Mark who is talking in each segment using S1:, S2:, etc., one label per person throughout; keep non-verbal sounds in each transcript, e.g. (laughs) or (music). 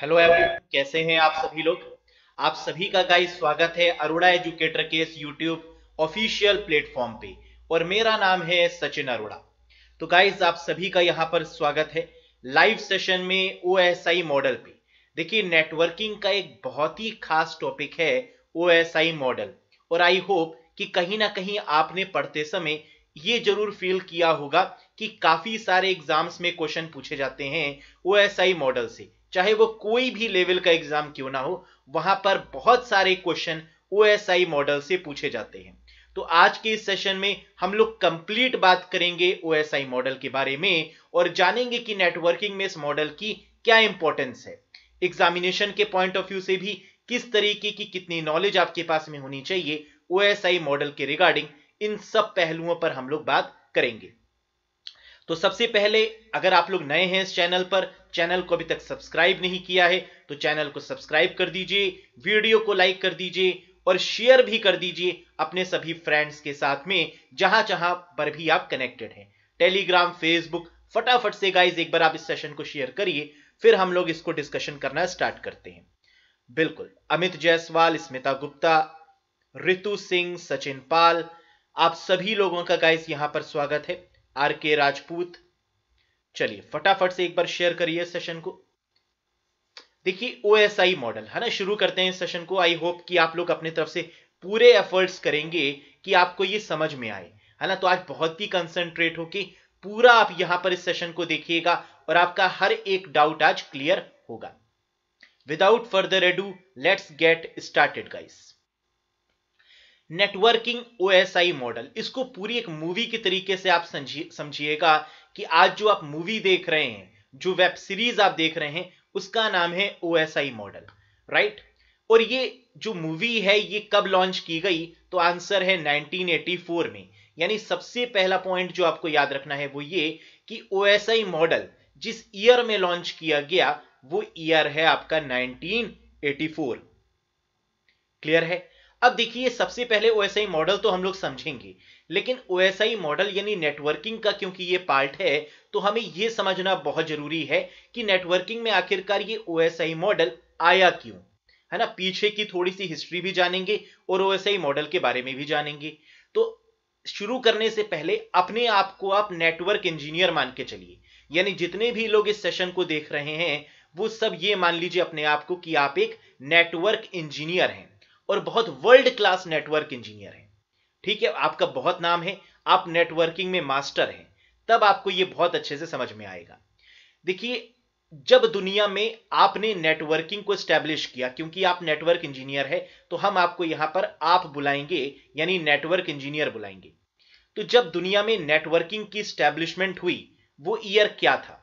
S1: Hello every कैसे हैं आप सभी लोग आप सभी का गाइस स्वागत है अरोड़ा एजुकेटर के इस यूट्यूब ऑफिशियल प्लेटफॉर्म पे और मेरा नाम है सचिन अरोड़ा तो गाइस आप सभी का यहां पर स्वागत है लाइव सेशन में ओ मॉडल पे देखिए नेटवर्किंग का एक बहुत ही खास टॉपिक है ओ मॉडल और आई होप कि कहीं ना कहीं आपने पढ़ते समय ये जरूर फील किया होगा कि काफी सारे एग्जाम्स में क्वेश्चन पूछे जाते हैं ओ मॉडल से चाहे वो कोई भी लेवल का एग्जाम क्यों ना हो वहां पर बहुत सारे क्वेश्चन ओ मॉडल से पूछे जाते हैं तो आज के इस सेशन में हम लोग कंप्लीट बात करेंगे ओ मॉडल के बारे में और जानेंगे कि नेटवर्किंग में इस मॉडल की क्या इंपॉर्टेंस है एग्जामिनेशन के पॉइंट ऑफ व्यू से भी किस तरीके की कितनी नॉलेज आपके पास में होनी चाहिए ओ मॉडल के रिगार्डिंग इन सब पहलुओं पर हम लोग बात करेंगे तो सबसे पहले अगर आप लोग नए हैं इस चैनल पर चैनल को अभी तक सब्सक्राइब नहीं किया है तो चैनल को सब्सक्राइब कर दीजिए वीडियो को लाइक कर दीजिए और शेयर भी कर दीजिए अपने सभी फ्रेंड्स के साथ में जहां जहां पर भी आप कनेक्टेड हैं टेलीग्राम फेसबुक फटाफट से गाइज एक बार आप इस सेशन को शेयर करिए फिर हम लोग इसको डिस्कशन करना स्टार्ट करते हैं बिल्कुल अमित जायसवाल स्मिता गुप्ता ऋतु सिंह सचिन पाल आप सभी लोगों का गाइस यहां पर स्वागत है आर के राजपूत चलिए फटाफट से एक बार शेयर करिए सेशन को देखिए ओ एस आई मॉडल है ना शुरू करते हैं इस सेशन को आई होप कि आप लोग अपने तरफ से पूरे एफर्ट्स करेंगे कि आपको ये समझ में आए है ना तो आज बहुत ही कंसंट्रेट होके पूरा आप यहां पर इस सेशन को देखिएगा और आपका हर एक डाउट आज क्लियर होगा without further ado let's get started guys networking O model इसको पूरी एक मूवी के तरीके से आप समझिएगा कि आज जो आप मूवी देख रहे हैं जो वेब सीरीज आप देख रहे हैं उसका नाम है ओ मॉडल राइट और ये जो मूवी है ये कब लॉन्च की गई तो आंसर है 1984 में यानी सबसे पहला पॉइंट जो आपको याद रखना है वो ये कि ओ मॉडल जिस ईयर में लॉन्च किया गया वो ईयर है आपका 1984 क्लियर है अब देखिए सबसे पहले ओ मॉडल तो हम लोग समझेंगे लेकिन ओ मॉडल यानी नेटवर्किंग का क्योंकि ये पार्ट है तो हमें ये समझना बहुत जरूरी है कि नेटवर्किंग में आखिरकार ये ओ मॉडल आया क्यों है ना पीछे की थोड़ी सी हिस्ट्री भी जानेंगे और ओ मॉडल के बारे में भी जानेंगे तो शुरू करने से पहले अपने आप को आप नेटवर्क इंजीनियर मान के चलिए यानी जितने भी लोग इस सेशन को देख रहे हैं वो सब ये मान लीजिए अपने आप को कि आप एक नेटवर्क इंजीनियर हैं और बहुत वर्ल्ड क्लास नेटवर्क इंजीनियर हैं ठीक है आपका बहुत नाम है आप नेटवर्किंग में मास्टर हैं तब आपको यह बहुत अच्छे से समझ में आएगा देखिए जब दुनिया में आपने नेटवर्किंग को स्टैब्लिश किया क्योंकि आप नेटवर्क इंजीनियर है तो हम आपको यहां पर आप बुलाएंगे यानी नेटवर्क इंजीनियर बुलाएंगे तो जब दुनिया में नेटवर्किंग की स्टैब्लिशमेंट हुई वो ईयर क्या था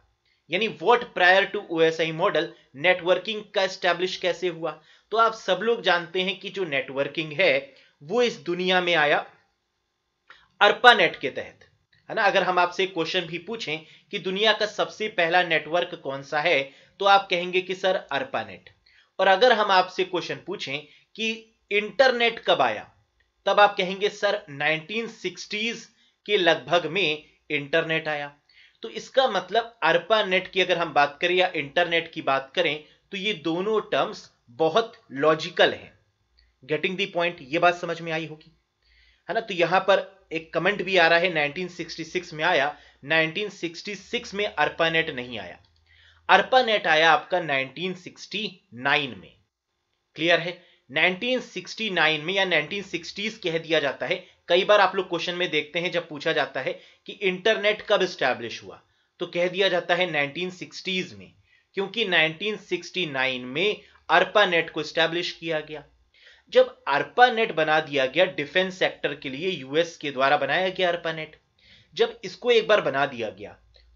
S1: यानी what prior to O model networking का स्टैब्लिश कैसे हुआ तो आप सब लोग जानते हैं कि जो नेटवर्किंग है वो इस दुनिया में आया अर्पा नेट के तहत है ना अगर हम आपसे क्वेश्चन भी पूछें कि दुनिया का सबसे पहला नेटवर्क कौन सा है तो आप कहेंगे कि सर अर्पा नेट और अगर हम आपसे क्वेश्चन पूछें कि इंटरनेट कब आया तब आप कहेंगे सर 1960s के लगभग में इंटरनेट आया तो इसका मतलब अर्पा नेट की अगर हम बात करें या इंटरनेट की बात करें तो ये दोनों टर्म्स बहुत लॉजिकल है गेटिंग दी पॉइंट ये बात समझ में आई होगी है ना तो यहां पर एक कमेंट भी आ रहा है 1966 में आया 1966 में अर्पानेट नहीं आया अर्पानेट आया आपका 1969 में क्लियर है 1969 में या 1960s कह दिया जाता है कई बार आप लोग क्वेश्चन में देखते हैं जब पूछा जाता है कि इंटरनेट कब स्टैब्लिश हुआ तो कह दिया जाता है 1960s में क्योंकि 1969 में अर्पा नेट को स्टैब्लिश किया गया जब अर्पा नेट बना दिया गया डिफेंस सेक्टर के लिए यूएस के द्वारा बनाया गया अर्पा नेट जब इसको एक बार बना दिया गया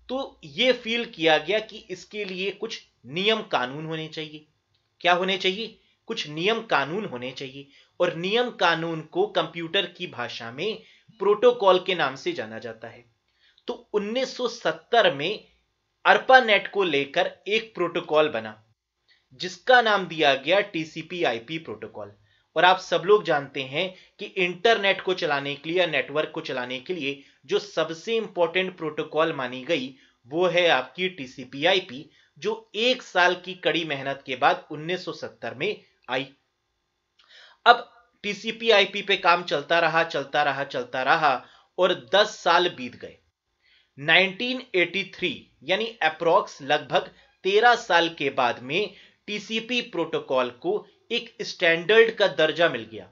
S1: तो यह फील किया गया कि इसके लिए कुछ नियम कानून होने चाहिए क्या होने चाहिए कुछ नियम कानून होने चाहिए और नियम कानून को कंप्यूटर की भाषा में प्रोटोकॉल के नाम से जाना जाता है तो 1970 में अर्पानेट को लेकर एक प्रोटोकॉल बना जिसका नाम दिया गया टीसीपी आईपी प्रोटोकॉल और आप सब लोग जानते हैं कि इंटरनेट को चलाने के लिए या नेटवर्क को चलाने के लिए जो सबसे इंपॉर्टेंट प्रोटोकॉल मानी गई वो है आपकी टीसीपी आईपी जो एक साल की कड़ी मेहनत के बाद 1970 में आई अब टीसीपी आईपी पे काम चलता रहा चलता रहा चलता रहा और 10 साल बीत गए 1983 यानी अप्रोक्स लगभग 13 साल के बाद में टीसीपी प्रोटोकॉल को एक स्टैंडर्ड का दर्जा मिल गया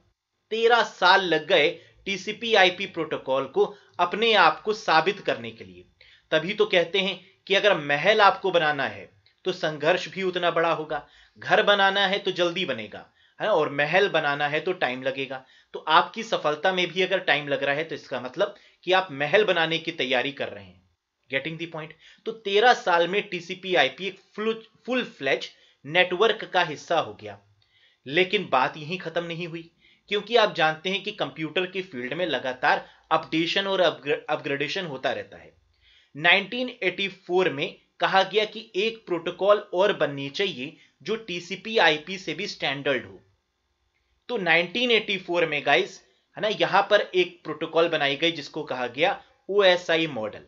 S1: तेरह साल लग गए टीसीपी आईपी प्रोटोकॉल को अपने आप को साबित करने के लिए तभी तो कहते हैं कि अगर महल आपको बनाना है तो संघर्ष भी उतना बड़ा होगा घर बनाना है तो जल्दी बनेगा है ना और महल बनाना है तो टाइम लगेगा तो आपकी सफलता में भी अगर टाइम लग रहा है तो इसका मतलब कि आप महल बनाने की तैयारी कर रहे हैं गेटिंग दी पॉइंट तो तेरह साल में टीसीपी आईपी एक फुल फ्लेज नेटवर्क का हिस्सा हो गया लेकिन बात यही खत्म नहीं हुई क्योंकि आप जानते हैं कि कंप्यूटर की फील्ड में लगातार अपडेशन और अपग्रेडेशन होता रहता है 1984 में कहा गया कि एक प्रोटोकॉल और बननी चाहिए जो टीसीपी आईपी से भी स्टैंडर्ड हो तो 1984 में गाइस है ना यहां पर एक प्रोटोकॉल बनाई गई जिसको कहा गया ओ मॉडल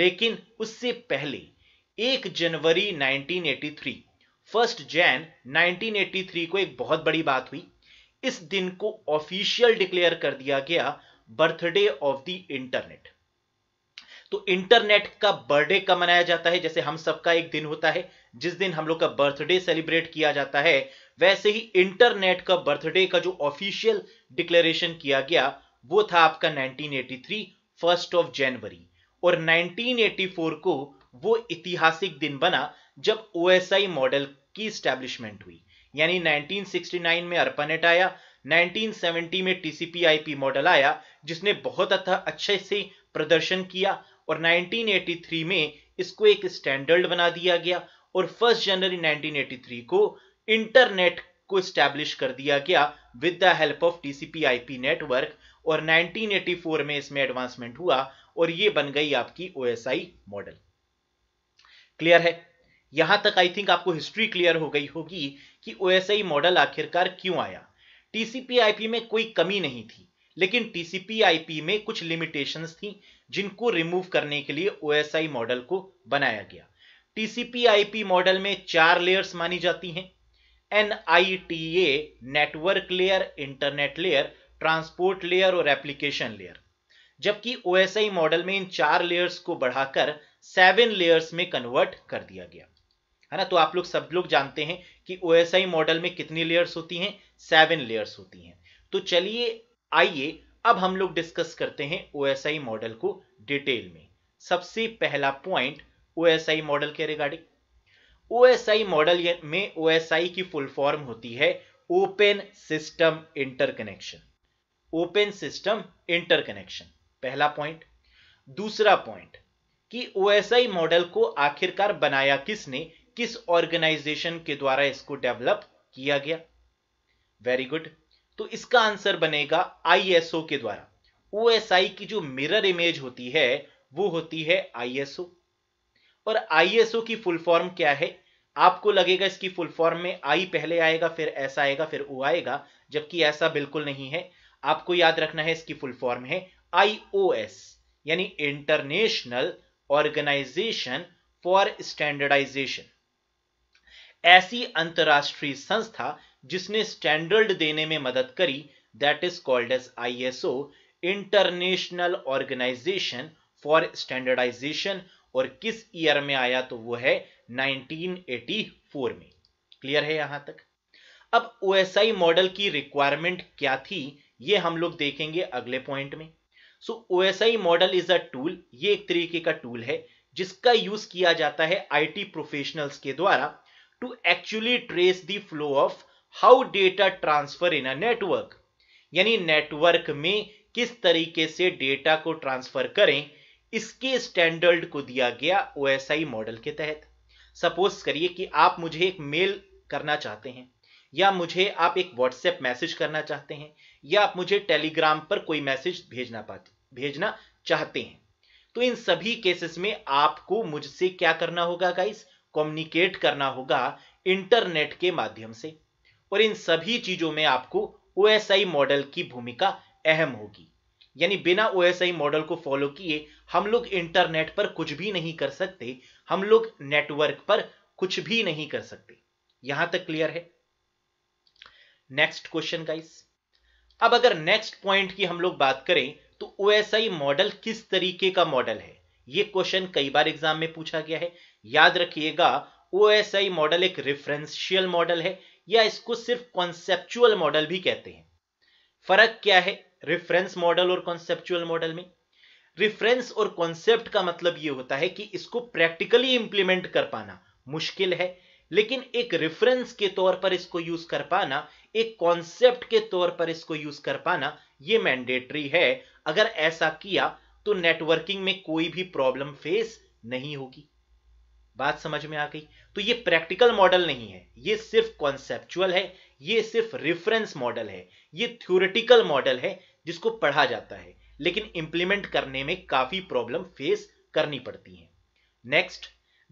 S1: लेकिन उससे पहले 1 जनवरी 1983 फर्स्ट जैन 1983 को एक बहुत बड़ी बात हुई इस दिन को ऑफिशियल डिक्लेयर कर दिया गया बर्थडे ऑफ द इंटरनेट तो इंटरनेट का बर्थडे कब मनाया जाता है जैसे हम सबका एक दिन होता है जिस दिन हम लोग का बर्थडे सेलिब्रेट किया जाता है वैसे ही इंटरनेट का बर्थडे का जो ऑफिशियल डिक्लेरेशन किया गया वो था आपका 1983 फर्स्ट ऑफ जनवरी और 1984 को वो ऐतिहासिक दिन बना जब ओ मॉडल की स्टैब्लिशमेंट हुई यानी 1969 में अर्पानेट आया 1970 में टीसीपी मॉडल आया जिसने बहुत अच्छे से प्रदर्शन किया और 1983 में इसको एक स्टैंडर्ड बना दिया गया और फर्स्ट जनवरी 1983 को इंटरनेट को स्टैब्लिश कर दिया गया with the help of TCP network और 1984 में इसमें एडवांसमेंट हुआ और ये बन गई आपकी ओ मॉडल क्लियर है यहां तक आई थिंक आपको हिस्ट्री क्लियर हो गई होगी कि ओ मॉडल आखिरकार क्यों आया टीसीपी आईपी में कोई कमी नहीं थी लेकिन टीसीपी आईपी में कुछ लिमिटेशंस थी जिनको रिमूव करने के लिए ओ मॉडल को बनाया गया टीसीपी आईपी मॉडल में चार लेयर्स मानी जाती हैं एन network layer internet layer transport layer और एप्लीकेशन लेयर जबकि ओ मॉडल में इन चार लेयर्स को बढ़ाकर सेवन लेयर्स में कन्वर्ट कर दिया गया है ना तो आप लोग सब लोग जानते हैं कि ओ मॉडल में कितनी लेयर्स होती हैं सेवन लेयर्स होती हैं तो चलिए आइए अब हम लोग डिस्कस करते हैं ओ मॉडल को डिटेल में सबसे पहला पॉइंट ओ मॉडल के रिगार्डिंग ओ मॉडल में ओ की फुल फॉर्म होती है open system interconnection open system interconnection पहला पॉइंट दूसरा पॉइंट कि ओ मॉडल को आखिरकार बनाया किसने किस ऑर्गेनाइजेशन के द्वारा इसको डेवलप किया गया वेरी गुड तो इसका आंसर बनेगा आईएसओ के द्वारा ओएसआई की जो मिरर इमेज होती है वो होती है आईएसओ और आईएसओ की फुल फॉर्म क्या है आपको लगेगा इसकी फुल फॉर्म में आई पहले आएगा फिर ऐसा आएगा फिर ओ आएगा जबकि ऐसा बिल्कुल नहीं है आपको याद रखना है इसकी फुल फॉर्म है आईओएस यानी इंटरनेशनल ऑर्गेनाइजेशन फॉर स्टैंडर्डाइजेशन ऐसी अंतरराष्ट्रीय संस्था जिसने स्टैंडर्ड देने में मदद करी that is called as ISO international organization for standardization और किस ईयर में आया तो वो है 1984 में क्लियर है यहां तक अब ओएसआई मॉडल की रिक्वायरमेंट क्या थी ये हम लोग देखेंगे अगले पॉइंट में so OSI model is a tool ये एक तरीके का टूल है जिसका यूज किया जाता है आईटी प्रोफेशनल्स के द्वारा to actually trace the flow of how data transfer in a network यानी नेटवर्क में किस तरीके से डेटा को ट्रांसफर करें इसके स्टैंडर्ड को दिया गया ओ मॉडल के तहत सपोज करिए कि आप मुझे एक मेल करना चाहते हैं या मुझे आप एक व्हाट्सएप मैसेज करना चाहते हैं या आप मुझे टेलीग्राम पर कोई मैसेज भेजना पाते भेजना चाहते हैं तो इन सभी केसेस में आपको मुझसे क्या करना होगा गाइस कम्युनिकेट करना होगा इंटरनेट के माध्यम से और इन सभी चीजों में आपको ओ मॉडल की भूमिका अहम होगी यानी बिना ओ मॉडल को फॉलो किए हम लोग इंटरनेट पर कुछ भी नहीं कर सकते हम लोग नेटवर्क पर कुछ भी नहीं कर सकते यहां तक क्लियर है नेक्स्ट क्वेश्चन गाइस अब अगर नेक्स्ट पॉइंट की हम लोग बात करें तो ओ मॉडल किस तरीके का मॉडल है ये क्वेश्चन कई बार एग्जाम में पूछा गया है याद रखिएगा ओ मॉडल एक रेफरेंशियल मॉडल है या इसको सिर्फ कॉन्सेप्चुअल मॉडल भी कहते हैं फर्क क्या है रेफरेंस मॉडल और कॉन्सेप्चुअल मॉडल में रेफरेंस और कॉन्सेप्ट का मतलब यह होता है कि इसको प्रैक्टिकली इंप्लीमेंट कर पाना मुश्किल है लेकिन एक रेफरेंस के तौर पर इसको यूज कर पाना एक कॉन्सेप्ट के तौर पर इसको यूज कर पाना यह मैंडेटरी है अगर ऐसा किया तो नेटवर्किंग में कोई भी प्रॉब्लम फेस नहीं होगी बात समझ में आ गई तो ये प्रैक्टिकल मॉडल नहीं है ये सिर्फ कॉन्सेप्चुअल है ये सिर्फ रेफरेंस मॉडल है ये थ्योरेटिकल मॉडल है जिसको पढ़ा जाता है लेकिन इंप्लीमेंट करने में काफी प्रॉब्लम फेस करनी पड़ती है next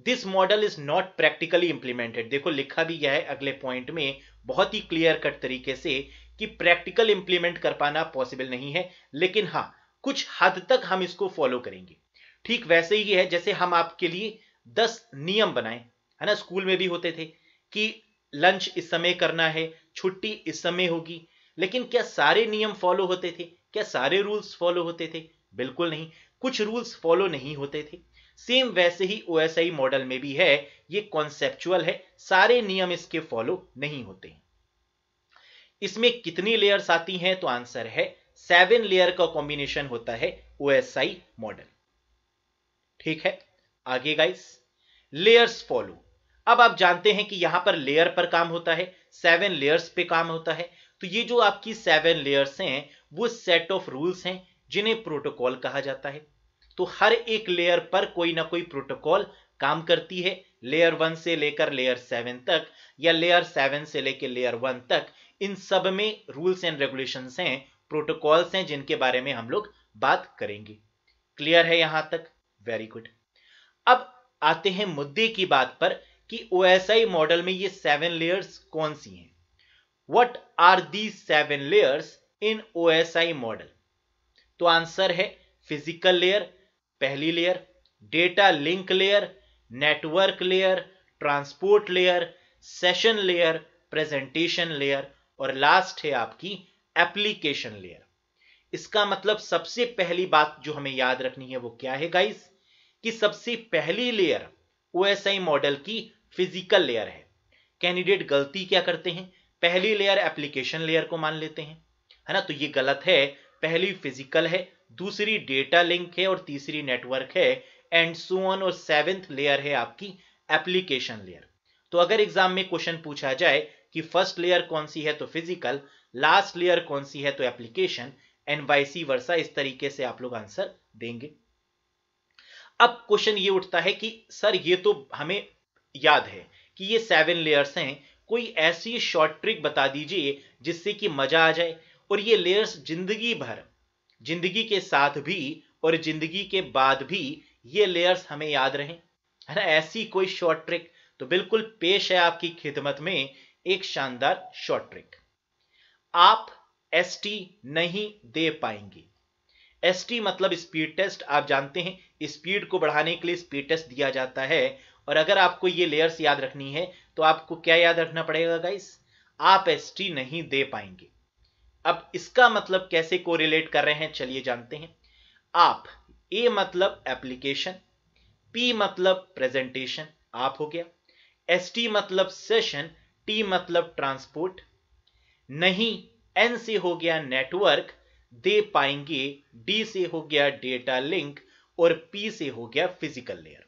S1: this model is not practically implemented देखो लिखा भी गया है अगले पॉइंट में बहुत ही क्लियर कट तरीके से कि प्रैक्टिकल इंप्लीमेंट कर पाना पॉसिबल नहीं है लेकिन हाँ कुछ हद तक हम इसको फॉलो करेंगे ठीक वैसे ही है जैसे हम आपके लिए दस नियम बनाए है ना स्कूल में भी होते थे कि लंच इस समय करना है छुट्टी इस समय होगी लेकिन क्या सारे नियम फॉलो होते थे क्या सारे रूल्स फॉलो होते थे बिल्कुल नहीं कुछ रूल्स फॉलो नहीं होते थे सेम वैसे ही ओ मॉडल में भी है ये कॉन्सेप्चुअल है सारे नियम इसके फॉलो नहीं होते इसमें कितनी लेयर्स आती हैं तो आंसर है सेवन लेयर का कॉम्बिनेशन होता है ओ मॉडल ठीक है आगे गाइस लेयर्स फॉलो अब आप जानते हैं कि यहां पर लेयर पर काम होता है सेवन लेयर्स पे काम होता है तो ये जो आपकी सेवन लेयर्स हैं वो सेट ऑफ रूल्स हैं जिन्हें प्रोटोकॉल कहा जाता है तो हर एक लेयर पर कोई ना कोई प्रोटोकॉल काम करती है लेयर वन से लेकर लेयर सेवन तक या लेयर सेवन से लेकर लेयर वन तक इन सब में रूल्स एंड रेगुलेशन हैं प्रोटोकॉल्स हैं जिनके बारे में हम लोग बात करेंगे क्लियर है यहां तक वेरी गुड अब आते हैं मुद्दे की बात पर कि ओएसआई मॉडल में ये सेवन लेयर्स कौन सी हैं what are the seven layers in I model तो आंसर है फिजिकल लेयर पहली layer data link layer network layer transport layer session layer presentation layer और लास्ट है आपकी एप्लीकेशन लेयर इसका मतलब सबसे पहली बात जो हमें याद रखनी है वो क्या है गाइस कि सबसे पहली लेयर ओएसआई मॉडल की फिजिकल लेयर है कैंडिडेट गलती क्या करते हैं पहली लेयर एप्लीकेशन लेयर को मान लेते हैं है ना तो ये गलत है पहली फिजिकल है दूसरी डेटा लिंक है और तीसरी नेटवर्क है एंड सोन और सेवेंथ लेयर है आपकी एप्लीकेशन लेयर तो अगर एग्जाम में क्वेश्चन पूछा जाए कि फर्स्ट लेयर कौन सी है तो फिजिकल लास्ट लेयर कौन सी है तो एप्लीकेशन एंड वाइसी वर्षा इस तरीके से आप लोग आंसर देंगे अब क्वेश्चन ये उठता है कि सर ये तो हमें याद है कि ये सेवन लेयर्स हैं कोई ऐसी शॉर्ट ट्रिक बता दीजिए जिससे कि मजा आ जाए और ये लेयर्स जिंदगी भर जिंदगी के साथ भी और जिंदगी के बाद भी ये लेयर्स हमें याद रहे है ना ऐसी कोई शॉर्ट ट्रिक तो बिल्कुल पेश है आपकी खिदमत में एक शानदार शॉर्ट ट्रिक आप एसटी नहीं दे पाएंगे एस मतलब स्पीड टेस्ट आप जानते हैं स्पीड को बढ़ाने के लिए स्पीड टेस्ट दिया जाता है और अगर आपको ये लेयर्स याद रखनी है तो आपको क्या याद रखना पड़ेगा गाइस आप एस नहीं दे पाएंगे अब इसका मतलब कैसे कोरिलेट कर रहे हैं चलिए जानते हैं आप ए मतलब एप्लीकेशन पी मतलब प्रेजेंटेशन आप हो गया एस मतलब सेशन टी मतलब ट्रांसपोर्ट नहीं एन से हो गया नेटवर्क दे पाएंगे डी से हो गया डेटा लिंक और पी से हो गया फिजिकल लेयर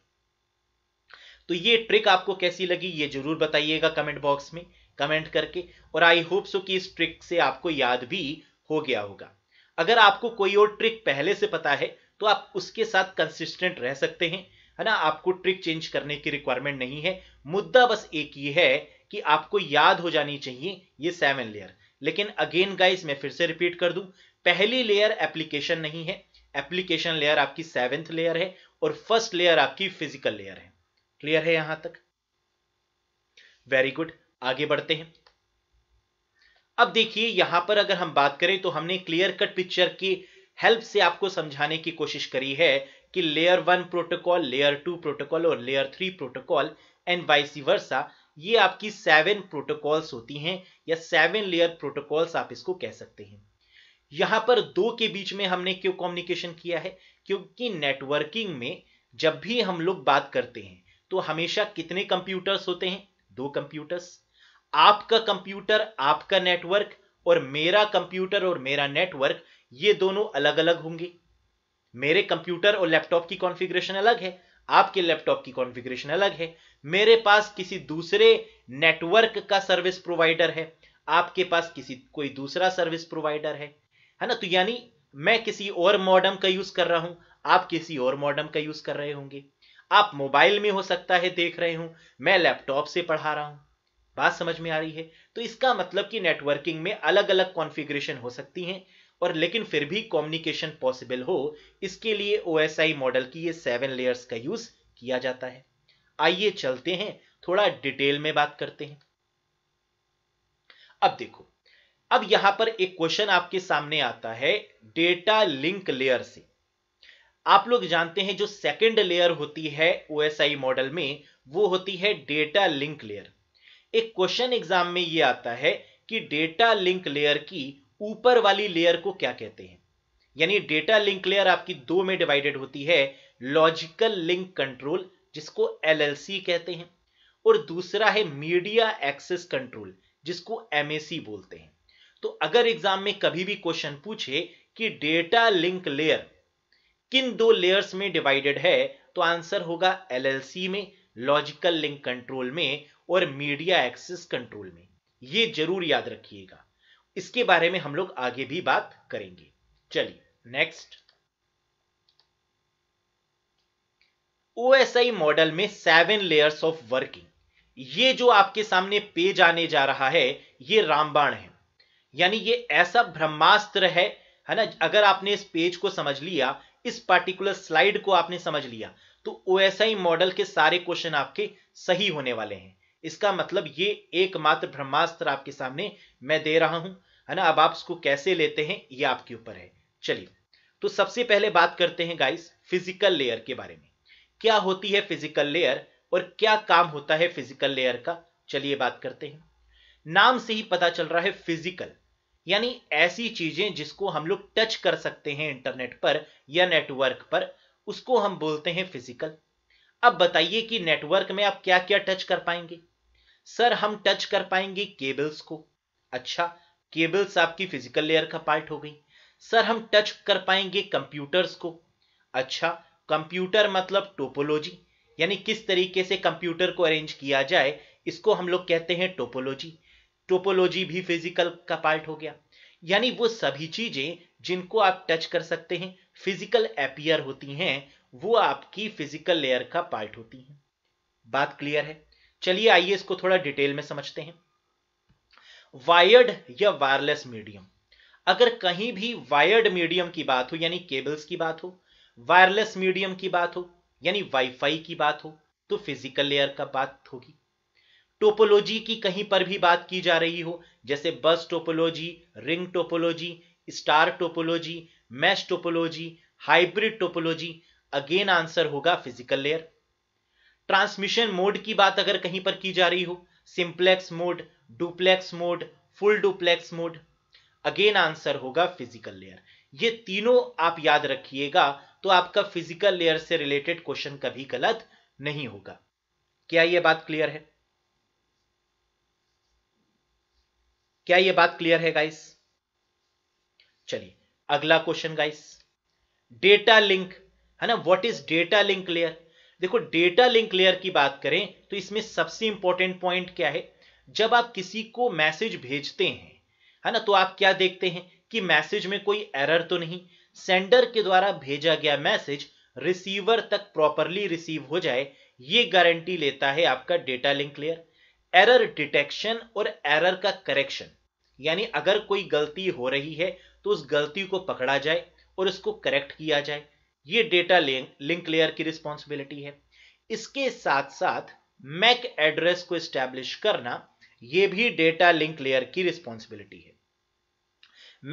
S1: तो ये ट्रिक आपको कैसी लगी ये जरूर बताइएगा कमेंट बॉक्स में कमेंट करके और आई होप सो कि इस ट्रिक से आपको याद भी हो गया होगा अगर आपको कोई और ट्रिक पहले से पता है तो आप उसके साथ कंसिस्टेंट रह सकते हैं है ना आपको ट्रिक चेंज करने की रिक्वायरमेंट नहीं है मुद्दा बस एक ही है कि आपको याद हो जानी चाहिए ये सेवन लेयर लेकिन अगेन गाइस मैं फिर से रिपीट कर दूं पहली लेयर एप्लीकेशन नहीं है एप्लीकेशन लेयर आपकी सेवेंथ लेयर है और फर्स्ट लेयर आपकी फिजिकल लेयर है क्लियर है यहां तक वेरी गुड आगे बढ़ते हैं अब देखिए यहां पर अगर हम बात करें तो हमने क्लियर कट पिक्चर की हेल्प से आपको समझाने की कोशिश करी है कि layer one protocol layer two protocol और layer three protocol and vice versa ये आपकी सेवन प्रोटोकॉल्स होती हैं या सेवन लेयर प्रोटोकॉल्स आप इसको कह सकते हैं यहां पर दो के बीच में हमने क्यों कम्युनिकेशन किया है क्योंकि नेटवर्किंग में जब भी हम लोग बात करते हैं तो हमेशा कितने कंप्यूटर्स होते हैं दो कंप्यूटर्स आपका कंप्यूटर आपका नेटवर्क और मेरा कंप्यूटर और मेरा नेटवर्क ये दोनों अलग अलग होंगे मेरे कंप्यूटर और लैपटॉप की कॉन्फ़िगरेशन अलग है आपके लैपटॉप की कॉन्फ़िगरेशन अलग है मेरे पास किसी दूसरे नेटवर्क का सर्विस प्रोवाइडर है आपके पास किसी कोई दूसरा सर्विस प्रोवाइडर है है ना तो यानी मैं किसी और मॉडम का यूज कर रहा हूं आप किसी और मॉडम का यूज कर रहे होंगे आप मोबाइल में हो सकता है देख रहे हूं मैं लैपटॉप से पढ़ा रहा हूं बात समझ में आ रही है तो इसका मतलब कि नेटवर्किंग में अलग अलग कॉन्फ़िगरेशन हो सकती हैं और लेकिन फिर भी कम्युनिकेशन पॉसिबल हो इसके लिए ओ मॉडल की ये सेवन लेयर्स का यूज किया जाता है आइए चलते हैं थोड़ा डिटेल में बात करते हैं अब देखो अब यहां पर एक क्वेश्चन आपके सामने आता है डेटा लिंक लेयर से आप लोग जानते हैं जो सेकंड लेयर होती है ओ मॉडल में वो होती है डेटा लिंक लेयर एक क्वेश्चन एग्जाम में ये आता है कि डेटा लिंक लेयर की ऊपर वाली लेयर को क्या कहते हैं यानी डेटा लिंक लेयर आपकी दो में डिवाइडेड होती है लॉजिकल लिंक कंट्रोल जिसको एल कहते हैं और दूसरा है मीडिया एक्सेस कंट्रोल जिसको एमएसी बोलते हैं तो अगर एग्जाम में कभी भी क्वेश्चन पूछे कि डेटा लिंक लेयर किन दो लेयर्स में डिवाइडेड है तो आंसर होगा एलएलसी में लॉजिकल लिंक कंट्रोल में और मीडिया एक्सेस कंट्रोल में ये जरूर याद रखिएगा इसके बारे में हम लोग आगे भी बात करेंगे चलिए नेक्स्ट ओएसआई मॉडल में सेवन लेयर्स ऑफ वर्किंग ये जो आपके सामने पेज आने जा रहा है ये रामबाण है यानी ये ऐसा ब्रह्मास्त्र है है ना अगर आपने इस पेज को समझ लिया इस पार्टिकुलर स्लाइड को आपने समझ लिया तो ओएसआई मॉडल के सारे क्वेश्चन आपके सही होने वाले हैं इसका मतलब ये एकमात्र ब्रह्मास्त्र आपके सामने मैं दे रहा हूं है ना अब आप इसको कैसे लेते हैं ये आपके ऊपर है चलिए तो सबसे पहले बात करते हैं गाइस फिजिकल लेयर के बारे में क्या होती है फिजिकल लेयर और क्या काम होता है फिजिकल लेयर का चलिए बात करते हैं नाम से ही पता चल रहा है फिजिकल यानी ऐसी चीजें जिसको हम लोग टच कर सकते हैं इंटरनेट पर या नेटवर्क पर उसको हम बोलते हैं फिजिकल अब बताइए कि नेटवर्क में आप क्या क्या टच कर पाएंगे सर हम टच कर पाएंगे केबल्स को अच्छा केबल्स आपकी फिजिकल लेयर का पार्ट हो गई सर हम टच कर पाएंगे कंप्यूटर्स को अच्छा कंप्यूटर मतलब टोपोलॉजी यानी किस तरीके से कंप्यूटर को अरेंज किया जाए इसको हम लोग कहते हैं टोपोलॉजी टोपोलॉजी भी फिजिकल का पार्ट हो गया यानी वो सभी चीजें जिनको आप टच कर सकते हैं फिजिकल एपियर होती हैं वो आपकी फिजिकल लेयर का पार्ट होती हैं बात क्लियर है चलिए आइए इसको थोड़ा डिटेल में समझते हैं वायर्ड या वायरलेस मीडियम अगर कहीं भी वायर्ड मीडियम की बात हो यानी केबल्स की बात हो वायरलेस मीडियम की बात हो यानी वाईफाई की बात हो तो फिजिकल लेयर का बात होगी टोपोलॉजी की कहीं पर भी बात की जा रही हो जैसे bus topology ring topology star topology mesh topology hybrid topology again answer होगा फिजिकल लेयर ट्रांसमिशन मोड की बात अगर कहीं पर की जा रही हो simplex mode duplex mode full duplex mode again answer होगा फिजिकल लेयर ये तीनों आप याद रखिएगा तो आपका फिजिकल लेयर से रिलेटेड क्वेश्चन कभी गलत नहीं होगा क्या यह बात क्लियर है क्या ये बात क्लियर है गाइस चलिए अगला क्वेश्चन गाइस डेटा लिंक है ना what is data link layer देखो डेटा लिंक लेयर की बात करें तो इसमें सबसे इंपॉर्टेंट पॉइंट क्या है जब आप किसी को मैसेज भेजते हैं है ना तो आप क्या देखते हैं कि मैसेज में कोई एरर तो नहीं सेंडर के द्वारा भेजा गया मैसेज रिसीवर तक प्रॉपरली रिसीव हो जाए ये गारंटी लेता है आपका data link layer error detection और एरर का करेक्शन यानी अगर कोई गलती हो रही है तो उस गलती को पकड़ा जाए और इसको करेक्ट किया जाए ये डेटा लिंक लेयर की रिस्पॉन्सिबिलिटी है इसके साथ साथ मैक एड्रेस को स्टैब्लिश करना ये भी डेटा लिंक लेयर की रिस्पॉन्सिबिलिटी है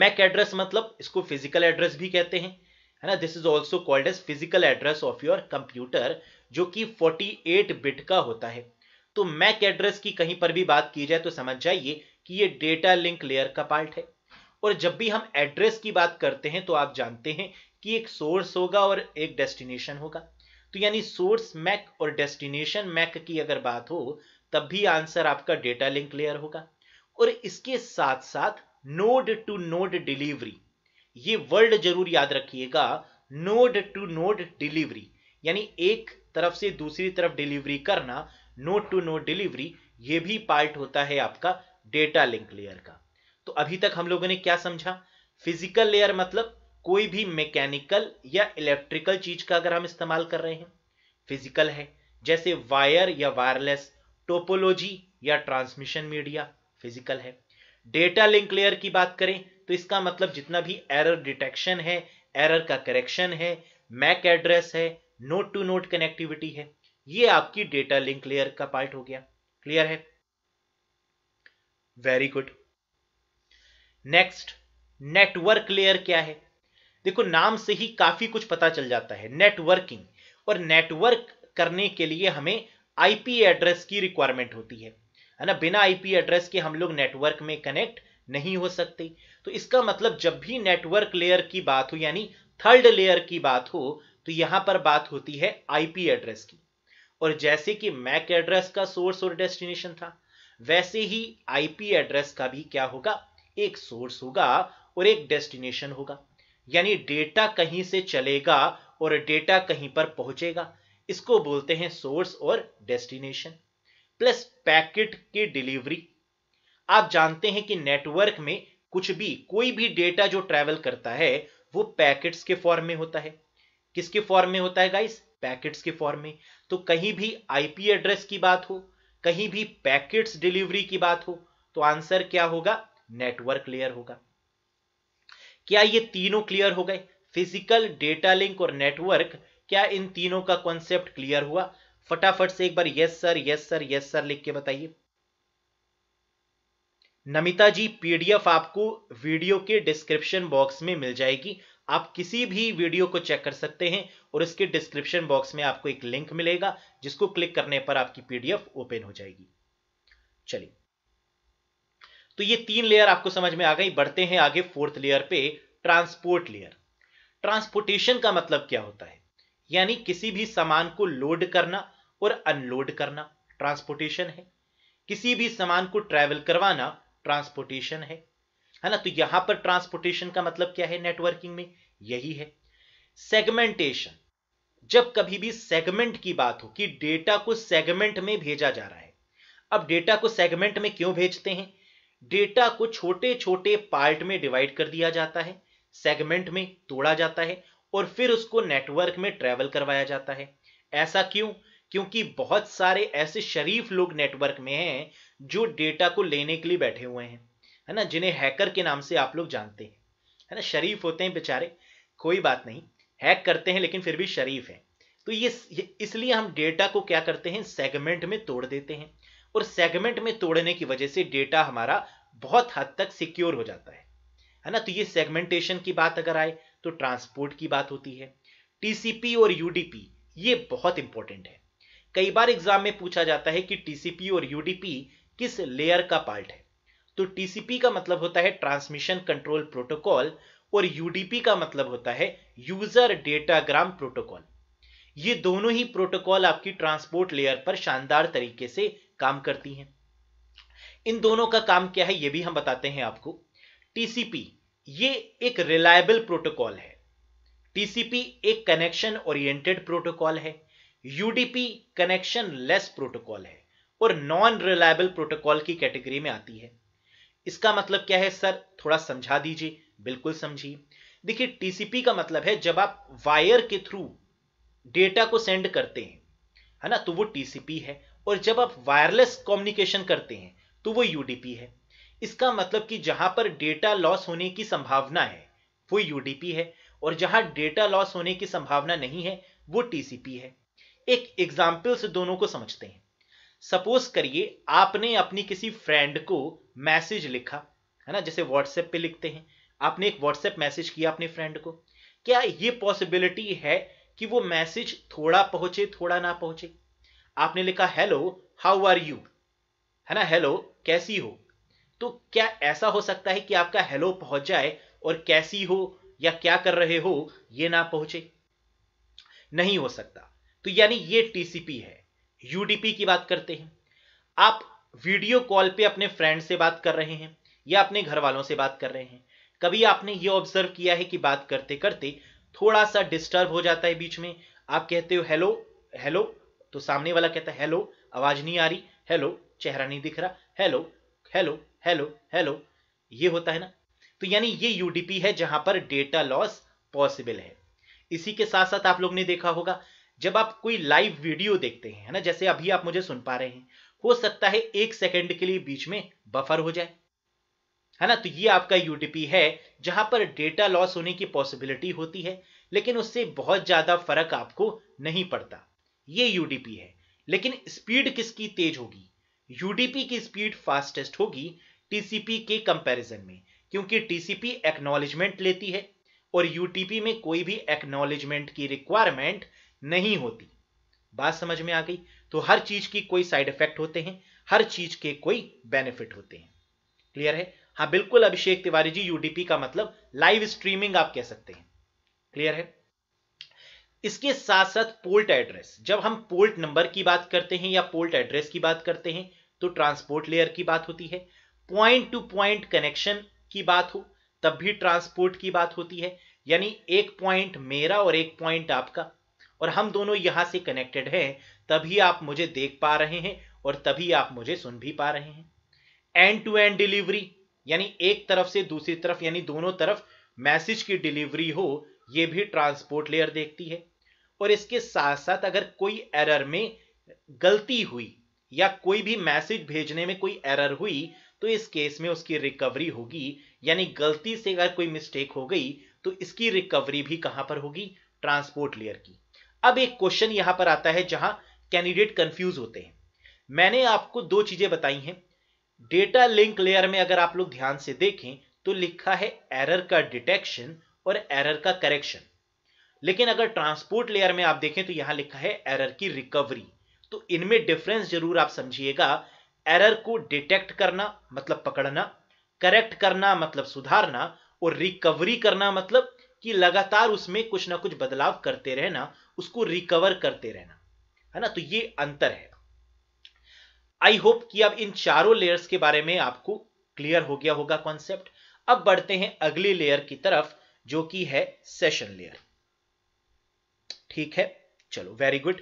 S1: मैक एड्रेस मतलब इसको फिजिकल एड्रेस भी कहते हैं है ना this is also called as physical address of your computer जो कि 48 बिट का होता है तो मैक एड्रेस की कहीं पर भी बात की जाए तो समझ जाइए कि ये डेटा लिंक लेयर का पार्ट है और जब भी हम एड्रेस की बात करते हैं तो आप जानते हैं कि एक सोर्स होगा और एक डेस्टिनेशन होगा तो यानी सोर्स मैक और डेस्टिनेशन मैक की अगर बात हो तब भी आंसर आपका डेटा लिंक लेयर होगा और इसके साथ साथ नोड टू नोड डिलीवरी ये वर्ड जरूर याद रखिएगा नोड टू नोड डिलीवरी यानी एक तरफ से दूसरी तरफ डिलीवरी करना नोट टू नोट डिलीवरी ये भी पार्ट होता है आपका डेटा लिंक लेयर का तो अभी तक हम लोगों ने क्या समझा फिजिकल लेयर मतलब कोई भी मैकेनिकल या इलेक्ट्रिकल चीज का अगर हम इस्तेमाल कर रहे हैं फिजिकल है जैसे वायर या वायरलेस टोपोलॉजी या ट्रांसमिशन मीडिया फिजिकल है डेटा लिंक लेयर की बात करें तो इसका मतलब जितना भी एरर डिटेक्शन है एरर का करेक्शन है मैक एड्रेस है नोट टू नोट कनेक्टिविटी है ये आपकी डेटा लिंक लेयर का पार्ट हो गया क्लियर है very good next network layer क्या है देखो नाम से ही काफी कुछ पता चल जाता है नेटवर्किंग और नेटवर्क करने के लिए हमें आईपी एड्रेस की रिक्वायरमेंट होती है है ना बिना आईपी एड्रेस के हम लोग नेटवर्क में कनेक्ट नहीं हो सकते तो इसका मतलब जब भी नेटवर्क लेयर की बात हो यानी थर्ड लेयर की बात हो तो यहां पर बात होती है आईपी एड्रेस की और जैसे कि मैक एड्रेस का सोर्स और डेस्टिनेशन था वैसे ही आईपी एड्रेस का भी क्या होगा एक सोर्स होगा और एक डेस्टिनेशन होगा यानी डेटा कहीं से चलेगा और डेटा कहीं पर पहुंचेगा इसको बोलते हैं सोर्स और डेस्टिनेशन प्लस पैकेट की डिलीवरी आप जानते हैं कि नेटवर्क में कुछ भी कोई भी डेटा जो ट्रेवल करता है वो पैकेट्स के फॉर्म में होता है किसके फॉर्म में होता है गाइस पैकेट्स के फॉर्म में तो कहीं भी आईपी एड्रेस की बात हो कहीं भी पैकेट्स डिलीवरी की बात हो तो आंसर क्या होगा नेटवर्क लेयर होगा क्या ये तीनों क्लियर हो गए फिजिकल डेटा लिंक और नेटवर्क क्या इन तीनों का कॉन्सेप्ट क्लियर हुआ फटाफट से एक बार yes sir yes sir yes sir लिख के बताइए नमिता जी पीडीएफ आपको वीडियो के डिस्क्रिप्शन बॉक्स में मिल जाएगी आप किसी भी वीडियो को चेक कर सकते हैं और इसके डिस्क्रिप्शन बॉक्स में आपको एक लिंक मिलेगा जिसको क्लिक करने पर आपकी पीडीएफ ओपन हो जाएगी चलिए तो ये तीन लेयर आपको समझ में आ गई बढ़ते हैं आगे फोर्थ लेयर पे ट्रांसपोर्ट लेयर ट्रांसपोर्टेशन का मतलब क्या होता है यानी किसी भी सामान को लोड करना और अनलोड करना ट्रांसपोर्टेशन है किसी भी सामान को ट्रेवल करवाना ट्रांसपोर्टेशन है है ना तो यहां पर ट्रांसपोर्टेशन का मतलब क्या है नेटवर्किंग में यही है सेगमेंटेशन जब कभी भी सेगमेंट की बात हो कि डेटा को सेगमेंट में भेजा जा रहा है अब डेटा को सेगमेंट में क्यों भेजते हैं डेटा को छोटे छोटे पार्ट में डिवाइड कर दिया जाता है सेगमेंट में तोड़ा जाता है और फिर उसको नेटवर्क में ट्रेवल करवाया जाता है ऐसा क्यों क्योंकि बहुत सारे ऐसे शरीफ लोग नेटवर्क में हैं जो डेटा को लेने के लिए बैठे हुए हैं है ना जिन्हें हैकर के नाम से आप लोग जानते हैं है ना शरीफ होते हैं बेचारे कोई बात नहीं हैक करते हैं लेकिन फिर भी शरीफ हैं तो ये इसलिए हम डेटा को क्या करते हैं सेगमेंट में तोड़ देते हैं और सेगमेंट में तोड़ने की वजह से डेटा हमारा बहुत हद तक सिक्योर हो जाता है है ना तो ये सेगमेंटेशन की बात अगर आए तो ट्रांसपोर्ट की बात होती है टीसीपी और यूडीपी ये बहुत इंपॉर्टेंट है कई बार एग्जाम में पूछा जाता है कि टीसीपी और यूडीपी किस लेयर का पार्ट है तो टीसीपी का मतलब होता है ट्रांसमिशन कंट्रोल प्रोटोकॉल और यूडीपी का मतलब होता है यूजर डेटाग्राम प्रोटोकॉल ये दोनों ही प्रोटोकॉल आपकी ट्रांसपोर्ट लेयर पर शानदार तरीके से काम करती हैं इन दोनों का काम क्या है ये भी हम बताते हैं आपको टीसीपी ये एक रिलायबल प्रोटोकॉल है टीसीपी एक कनेक्शन ओरिएंटेड प्रोटोकॉल है यूडीपी कनेक्शन लेस प्रोटोकॉल है और नॉन रिलायबल प्रोटोकॉल की कैटेगरी में आती है इसका मतलब क्या है सर थोड़ा समझा दीजिए बिल्कुल समझिए देखिए टीसीपी का मतलब है जब आप वायर के थ्रू डेटा को सेंड करते हैं है ना तो वो टीसीपी है और जब आप वायरलेस कम्युनिकेशन करते हैं तो वो यूडीपी है इसका मतलब कि जहां पर डेटा लॉस होने की संभावना है वो यूडीपी है और जहां डेटा लॉस होने की संभावना नहीं है वो टीसीपी है एक एग्जाम्पल से दोनों को समझते हैं सपोज करिए आपने अपनी किसी फ्रेंड को मैसेज लिखा है ना जैसे व्हाट्सएप पे लिखते हैं आपने एक व्हाट्सएप मैसेज किया अपने फ्रेंड को क्या ये पॉसिबिलिटी है कि वो मैसेज थोड़ा पहुंचे थोड़ा ना पहुंचे आपने लिखा हेलो हाउ आर यू है ना हेलो कैसी हो तो क्या ऐसा हो सकता है कि आपका हेलो पहुंच जाए और कैसी हो या क्या कर रहे हो ये ना पहुंचे नहीं हो सकता तो यानी ये टीसीपी है यूडीपी की बात करते हैं आप वीडियो कॉल पे अपने फ्रेंड से बात कर रहे हैं या अपने घर वालों से बात कर रहे हैं कभी आपने ये ऑब्जर्व किया है कि बात करते करते थोड़ा सा डिस्टर्ब हो जाता है बीच में आप कहते हो हेलो हेलो तो सामने वाला कहता है हेलो आवाज नहीं आ रही हेलो चेहरा नहीं दिख रहा हेलो हेलो हेलो हेलो ये होता है ना तो यानी ये यूडीपी है जहां पर डेटा लॉस पॉसिबल है इसी के साथ साथ आप लोग ने देखा होगा जब आप कोई लाइव वीडियो देखते हैं है ना जैसे अभी आप मुझे सुन पा रहे हैं हो सकता है एक सेकेंड के लिए बीच में बफर हो जाए है ना तो ये आपका यूटीपी है जहां पर डेटा लॉस होने की पॉसिबिलिटी होती है लेकिन उससे बहुत ज्यादा फर्क आपको नहीं पड़ता ये यूडीपी है लेकिन स्पीड किसकी तेज होगी यूडीपी की स्पीड फास्टेस्ट होगी टीसीपी के कंपैरिजन में क्योंकि टीसीपी एक्नोलेजमेंट लेती है और यूटीपी में कोई भी एक्नोलेजमेंट की रिक्वायरमेंट नहीं होती बात समझ में आ गई तो हर चीज की कोई साइड इफेक्ट होते हैं हर चीज के कोई बेनिफिट होते हैं क्लियर है हाँ बिल्कुल अभिषेक तिवारी जी यूडीपी का मतलब लाइव स्ट्रीमिंग आप कह सकते हैं क्लियर है इसके साथ साथ पोर्ट एड्रेस जब हम पोर्ट नंबर की बात करते हैं या पोर्ट एड्रेस की बात करते हैं तो ट्रांसपोर्ट लेयर की बात होती है पॉइंट टू पॉइंट कनेक्शन की बात हो तब भी ट्रांसपोर्ट की बात होती है यानी एक पॉइंट मेरा और एक पॉइंट आपका और हम दोनों यहां से कनेक्टेड हैं तभी आप मुझे देख पा रहे हैं और तभी आप मुझे सुन भी पा रहे हैं एंड टू एंड डिलीवरी यानी एक तरफ से दूसरी तरफ यानी दोनों तरफ मैसेज की डिलीवरी हो यह भी ट्रांसपोर्ट लेयर देखती है और इसके साथ साथ अगर कोई एरर में गलती हुई या कोई भी मैसेज भेजने में कोई एरर हुई तो इस केस में उसकी रिकवरी होगी यानी गलती से अगर कोई मिस्टेक हो गई तो इसकी रिकवरी भी कहां पर होगी ट्रांसपोर्ट लेयर की अब एक क्वेश्चन यहां पर आता है जहां कैंडिडेट कंफ्यूज होते हैं मैंने आपको दो चीजें बताई हैं डेटा लिंक लेयर में अगर आप लोग ध्यान से देखें तो लिखा है एरर का डिटेक्शन और एरर का करेक्शन लेकिन अगर ट्रांसपोर्ट लेयर में आप देखें तो यहां लिखा है एरर की रिकवरी तो इनमें डिफरेंस जरूर आप समझिएगा एरर को डिटेक्ट करना मतलब पकड़ना करेक्ट करना मतलब सुधारना और रिकवरी करना मतलब कि लगातार उसमें कुछ ना कुछ बदलाव करते रहना उसको रिकवर करते रहना है ना तो ये अंतर है आई होप कि अब इन चारों लेयर्स के बारे में आपको क्लियर हो गया होगा कॉन्सेप्ट अब बढ़ते हैं अगली लेयर की तरफ जो कि है सेशन लेयर ठीक है चलो very good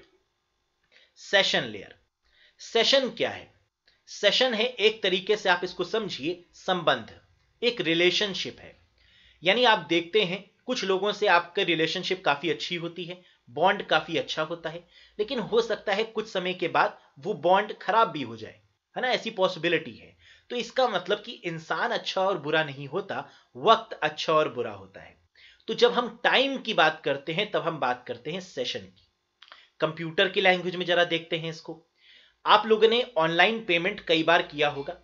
S1: session layer session क्या है सेशन है एक तरीके से आप इसको समझिए संबंध एक रिलेशनशिप है यानी आप देखते हैं कुछ लोगों से आपके रिलेशनशिप काफ़ी अच्छी होती है बॉन्ड काफ़ी अच्छा होता है लेकिन हो सकता है कुछ समय के बाद वो बॉन्ड खराब भी हो जाए है ना ऐसी पॉसिबिलिटी है तो इसका मतलब कि इंसान अच्छा और बुरा नहीं होता वक्त अच्छा और बुरा होता है तो जब हम टाइम की बात करते हैं तब हम बात करते हैं सेशन की कंप्यूटर की लैंग्वेज में जरा देखते हैं इसको आप लोगों ने ऑनलाइन पेमेंट कई बार किया होगा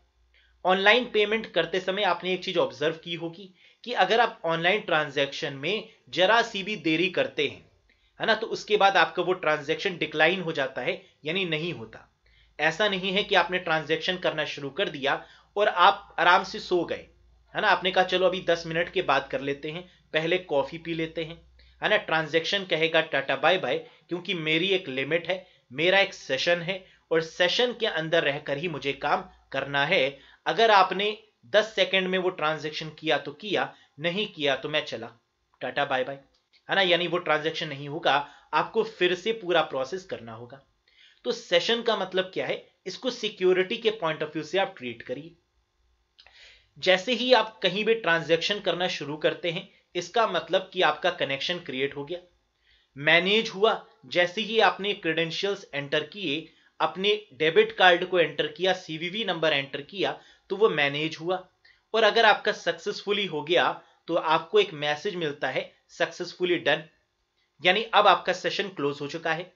S1: ऑनलाइन पेमेंट करते समय आपने एक चीज ऑब्जर्व की होगी कि अगर आप ऑनलाइन ट्रांजैक्शन में जरा सी भी देरी करते हैं है ना तो उसके बाद आपका वो ट्रांजैक्शन डिक्लाइन हो जाता है यानी नहीं होता ऐसा नहीं है कि आपने ट्रांजैक्शन करना शुरू कर दिया और आप आराम से सो गए है ना आपने कहा चलो अभी दस मिनट के बाद कर लेते हैं पहले कॉफ़ी पी लेते हैं है ना ट्रांजेक्शन कहेगा टाटा बाय बाय क्योंकि मेरी एक लिमिट है मेरा एक सेशन है और सेशन के अंदर रहकर ही मुझे काम करना है अगर आपने दस सेकेंड में वो ट्रांजेक्शन किया तो किया नहीं किया तो मैं चला टाटा बाय बाय है ना यानी वो ट्रांजेक्शन नहीं होगा आपको फिर से पूरा प्रोसेस करना होगा तो सेशन का मतलब क्या है इसको सिक्योरिटी के पॉइंट ऑफ व्यू से आप ट्रीट करिए जैसे ही आप कहीं भी ट्रांजेक्शन करना शुरू करते हैं इसका मतलब कि आपका कनेक्शन क्रिएट हो गया मैनेज हुआ जैसे ही आपने क्रेडेंशियल्स एंटर किए अपने डेबिट कार्ड को एंटर किया सीवीवी नंबर एंटर किया तो वो मैनेज हुआ और अगर आपका सक्सेसफुली हो गया तो आपको एक मैसेज मिलता है सक्सेसफुली डन यानी अब आपका सेशन क्लोज हो चुका है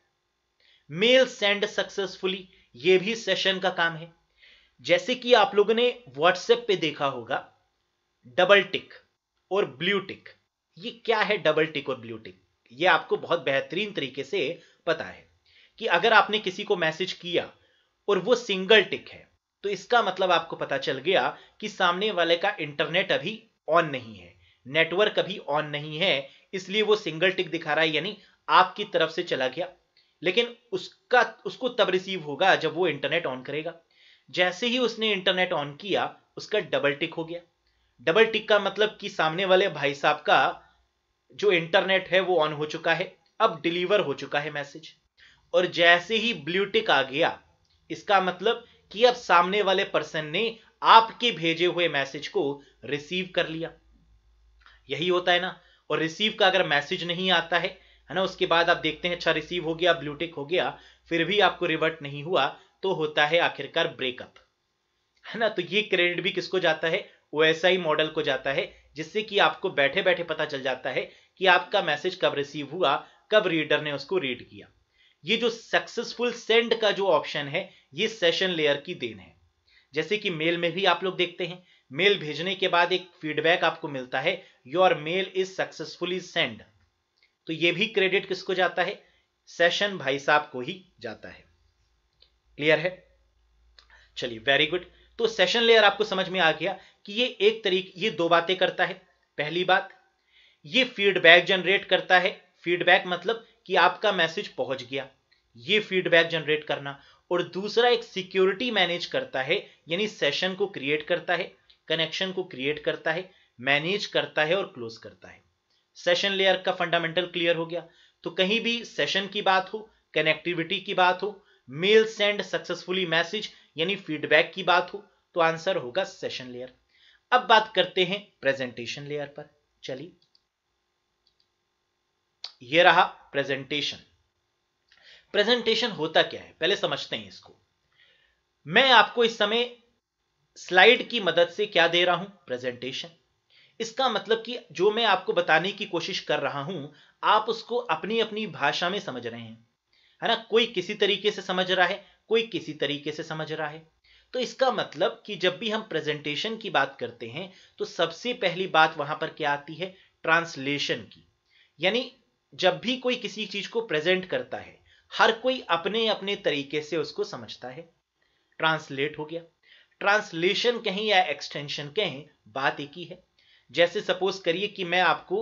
S1: मेल सेंड सक्सेसफुली ये भी सेशन का काम है जैसे कि आप लोगों ने व्हाट्सएप पे देखा होगा डबल टिक और ब्लू टिक ये क्या है डबल टिक और ब्लू टिक ये आपको बहुत बेहतरीन तरीके से पता है कि अगर आपने किसी को मैसेज किया और वो सिंगल टिक है तो इसका मतलब आपको पता चल गया कि सामने वाले का इंटरनेट अभी ऑन नहीं है नेटवर्क अभी ऑन नहीं है इसलिए वो सिंगल टिक दिखा रहा है यानी आपकी तरफ से चला गया लेकिन उसका उसको तब रिसीव होगा जब वो इंटरनेट ऑन करेगा जैसे ही उसने इंटरनेट ऑन किया उसका डबल टिक हो गया डबल टिक का मतलब कि सामने वाले भाई साहब का जो इंटरनेट है वो ऑन हो चुका है अब डिलीवर हो चुका है मैसेज और जैसे ही ब्लू टिक आ गया इसका मतलब कि अब सामने वाले पर्सन ने आपके भेजे हुए मैसेज को रिसीव कर लिया यही होता है ना और रिसीव का अगर मैसेज नहीं आता है है ना उसके बाद आप देखते हैं अच्छा रिसीव हो गया ब्लूटिक हो गया फिर भी आपको रिवर्ट नहीं हुआ तो होता है आखिरकार ब्रेकअप है ना तो ये क्रेडिट भी किसको जाता है ओएसआई मॉडल को जाता है जिससे कि आपको बैठे बैठे पता चल जाता है कि आपका मैसेज कब रिसीव हुआ कब रीडर ने उसको रीड किया ये जो सक्सेसफुल सेंड का जो ऑप्शन है ये सेशन लेयर की देन है जैसे कि मेल में भी आप लोग देखते हैं मेल भेजने के बाद एक फीडबैक आपको मिलता है your mail is successfully send तो ये भी क्रेडिट किसको जाता है सेशन भाई साहब को ही जाता है क्लियर है चलिए वेरी गुड तो सेशन लेयर आपको समझ में आ गया कि ये एक तरीके ये दो बातें करता है पहली बात ये फीडबैक जनरेट करता है फीडबैक मतलब कि आपका मैसेज पहुंच गया ये फीडबैक जनरेट करना और दूसरा एक सिक्योरिटी मैनेज करता है यानी सेशन को क्रिएट करता है कनेक्शन को क्रिएट करता है मैनेज करता है और क्लोज करता है सेशन लेयर का फंडामेंटल क्लियर हो गया तो कहीं भी सेशन की बात हो कनेक्टिविटी की बात हो मेल सेंड सक्सेसफुली मैसेज यानी फीडबैक की बात हो तो आंसर होगा सेशन लेयर अब बात करते हैं प्रेजेंटेशन लेयर पर चलिए ये रहा प्रेजेंटेशन प्रेजेंटेशन होता क्या है पहले समझते हैं इसको मैं आपको इस समय स्लाइड की मदद से क्या दे रहा हूं प्रेजेंटेशन इसका मतलब कि जो मैं आपको बताने की कोशिश कर रहा हूं आप उसको अपनी अपनी भाषा में समझ रहे हैं है ना कोई किसी तरीके से समझ रहा है कोई किसी तरीके से समझ रहा है तो इसका मतलब कि जब भी हम प्रेजेंटेशन की बात करते हैं तो सबसे पहली बात वहां पर क्या आती है ट्रांसलेशन की यानी जब भी कोई किसी चीज को प्रेजेंट करता है हर कोई अपने अपने तरीके से उसको समझता है ट्रांसलेट हो गया ट्रांसलेशन कहें या एक्सटेंशन कहें बात एक ही है जैसे सपोज करिए कि मैं आपको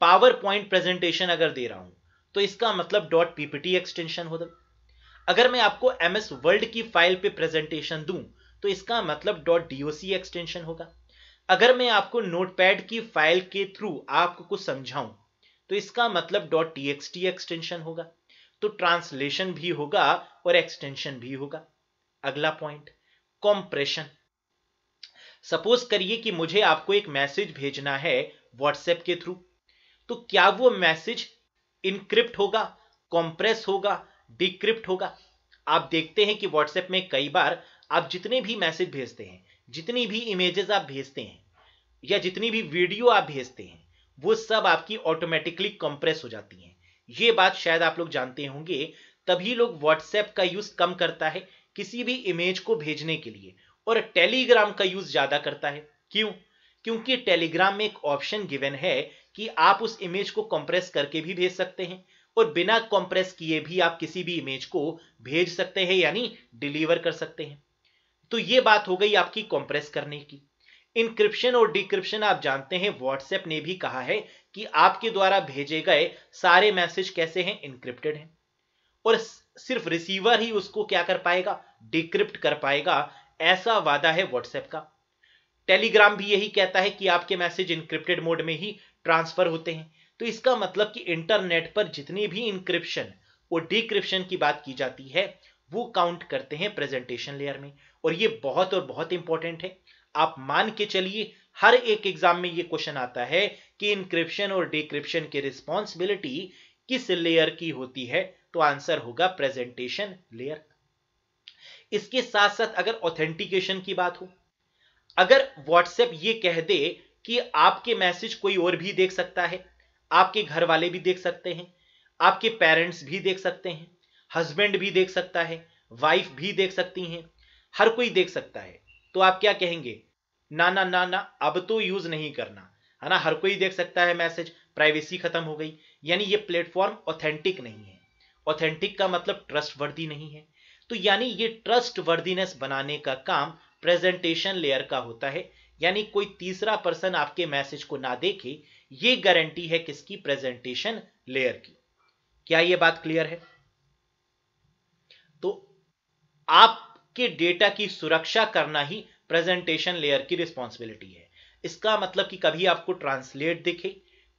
S1: पावर पॉइंट प्रेजेंटेशन अगर दे रहा हूं तो इसका मतलब डॉट पीपीटी एक्सटेंशन हो अगर मैं आपको एम एस वर्ल्ड की फाइल पे प्रेजेंटेशन दूं तो इसका मतलब डॉट डीओसी एक्सटेंशन होगा अगर मैं आपको नोटपैड की फाइल के थ्रू आपको कुछ समझाऊं तो इसका मतलब डॉट टी एक्सटेंशन होगा तो ट्रांसलेशन भी होगा और एक्सटेंशन भी होगा अगला पॉइंट कॉम्प्रेशन सपोज करिए कि मुझे आपको एक मैसेज भेजना है व्हाट्सएप के थ्रू तो क्या वो मैसेज इनक्रिप्ट होगा कॉम्प्रेस होगा डिक्रिप्ट होगा आप देखते हैं कि व्हाट्सएप में कई बार आप जितने भी मैसेज भेजते हैं जितनी भी इमेजेस आप भेजते हैं या जितनी भी वीडियो आप भेजते हैं वो सब आपकी ऑटोमेटिकली कंप्रेस हो जाती हैं ये बात शायद आप लोग जानते होंगे तभी लोग व्हाट्सएप का यूज कम करता है किसी भी इमेज को भेजने के लिए और टेलीग्राम का यूज ज्यादा करता है क्यों क्योंकि टेलीग्राम में एक ऑप्शन गिवन है कि आप उस इमेज को कंप्रेस करके भी भेज सकते हैं और बिना कंप्रेस किए भी आप किसी भी इमेज को भेज सकते हैं यानी डिलीवर कर सकते हैं तो ये बात हो गई आपकी कंप्रेस करने की इनक्रिप्शन और डिक्रिप्शन आप जानते हैं व्हाट्सएप ने भी कहा है कि आपके द्वारा भेजे गए सारे मैसेज कैसे हैं इनक्रिप्टेड हैं और सिर्फ रिसीवर ही उसको क्या कर पाएगा डिक्रिप्ट कर पाएगा ऐसा वादा है व्हाट्सएप का टेलीग्राम भी यही कहता है कि आपके मैसेज इनक्रिप्टेड मोड में ही ट्रांसफर होते हैं तो इसका मतलब कि इंटरनेट पर जितनी भी इंक्रिप्शन और डिक्रिप्शन की बात की जाती है वो काउंट करते हैं प्रेजेंटेशन लेयर में और ये बहुत और बहुत इंपॉर्टेंट है आप मान के चलिए हर एक एग्जाम में ये क्वेश्चन आता है कि इंक्रिप्शन और डिक्रिप्शन की रिस्पॉन्सिबिलिटी किस लेयर की होती है तो आंसर होगा प्रेजेंटेशन लेयर इसके साथ साथ अगर ऑथेंटिकेशन की बात हो अगर व्हाट्सएप ये कह दे कि आपके मैसेज कोई और भी देख सकता है आपके घर वाले भी देख सकते हैं आपके पेरेंट्स भी देख सकते हैं हस्बैंड भी देख सकता है वाइफ भी देख सकती हैं हर कोई देख सकता है तो आप क्या कहेंगे ना ना ना ना अब तो यूज नहीं करना है ना हर कोई देख सकता है मैसेज प्राइवेसी खत्म हो गई यानी ये प्लेटफॉर्म ऑथेंटिक नहीं है ऑथेंटिक का मतलब ट्रस्ट वर्दी नहीं है तो यानी ये वर्दीनेस बनाने का काम प्रेजेंटेशन लेयर का होता है यानी कोई तीसरा पर्सन आपके मैसेज को ना देखे ये गारंटी है किसकी प्रेजेंटेशन लेयर की क्या ये बात क्लियर है तो आपके डेटा की सुरक्षा करना ही प्रेजेंटेशन लेयर की रिस्पॉन्सिबिलिटी है इसका मतलब कि कभी आपको ट्रांसलेट दिखे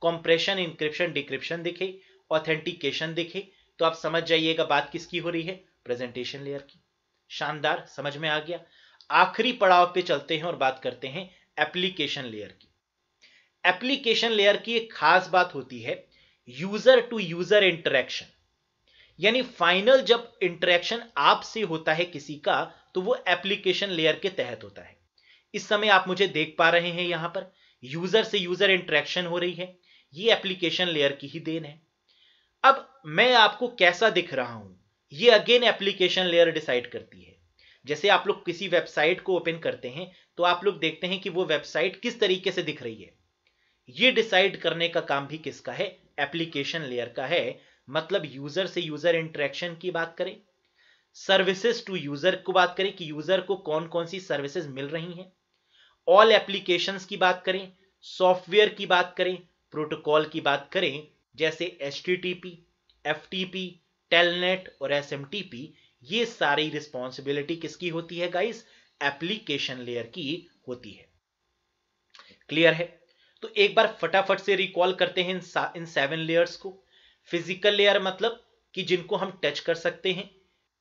S1: कॉम्प्रेशन इंक्रिप्शन डिक्रिप्शन दिखे ऑथेंटिकेशन दिखे तो आप समझ जाइएगा बात किसकी हो रही है प्रेजेंटेशन लेयर की शानदार समझ में आ गया आखिरी पड़ाव पे चलते हैं और बात करते हैं एप्लीकेशन लेयर की एप्लीकेशन लेयर की एक खास बात होती है यूजर टू यूजर इंटरेक्शन यानी फाइनल जब इंटरेक्शन आपसे होता है किसी का तो वो एप्लीकेशन लेयर के तहत होता है इस समय आप मुझे देख पा रहे हैं यहां पर यूजर से यूजर इंटरेक्शन हो रही है ये एप्लीकेशन लेयर की ही देन है अब मैं आपको कैसा दिख रहा हूं ये अगेन एप्लीकेशन लेयर डिसाइड करती है जैसे आप लोग किसी वेबसाइट को ओपन करते हैं तो आप लोग देखते हैं कि वो वेबसाइट किस तरीके से दिख रही है ये डिसाइड करने का काम भी किसका है एप्लीकेशन लेयर का है मतलब यूजर से यूजर इंटरेक्शन की बात करें सर्विसेज टू यूजर को बात करें कि यूजर को कौन कौन सी सर्विसेज मिल रही हैं ऑल एप्लीकेशन की बात करें सॉफ्टवेयर की बात करें प्रोटोकॉल की बात करें जैसे एस टी एफ टेलनेट और एस एम टी पी ये सारी रिस्पॉन्सिबिलिटी किसकी होती है गाइस एप्लीकेशन लेयर की होती है क्लियर है तो एक बार फटाफट से रिकॉल करते हैं इन, इन सेवन लेयर्स को फिजिकल लेयर मतलब कि जिनको हम टच कर सकते हैं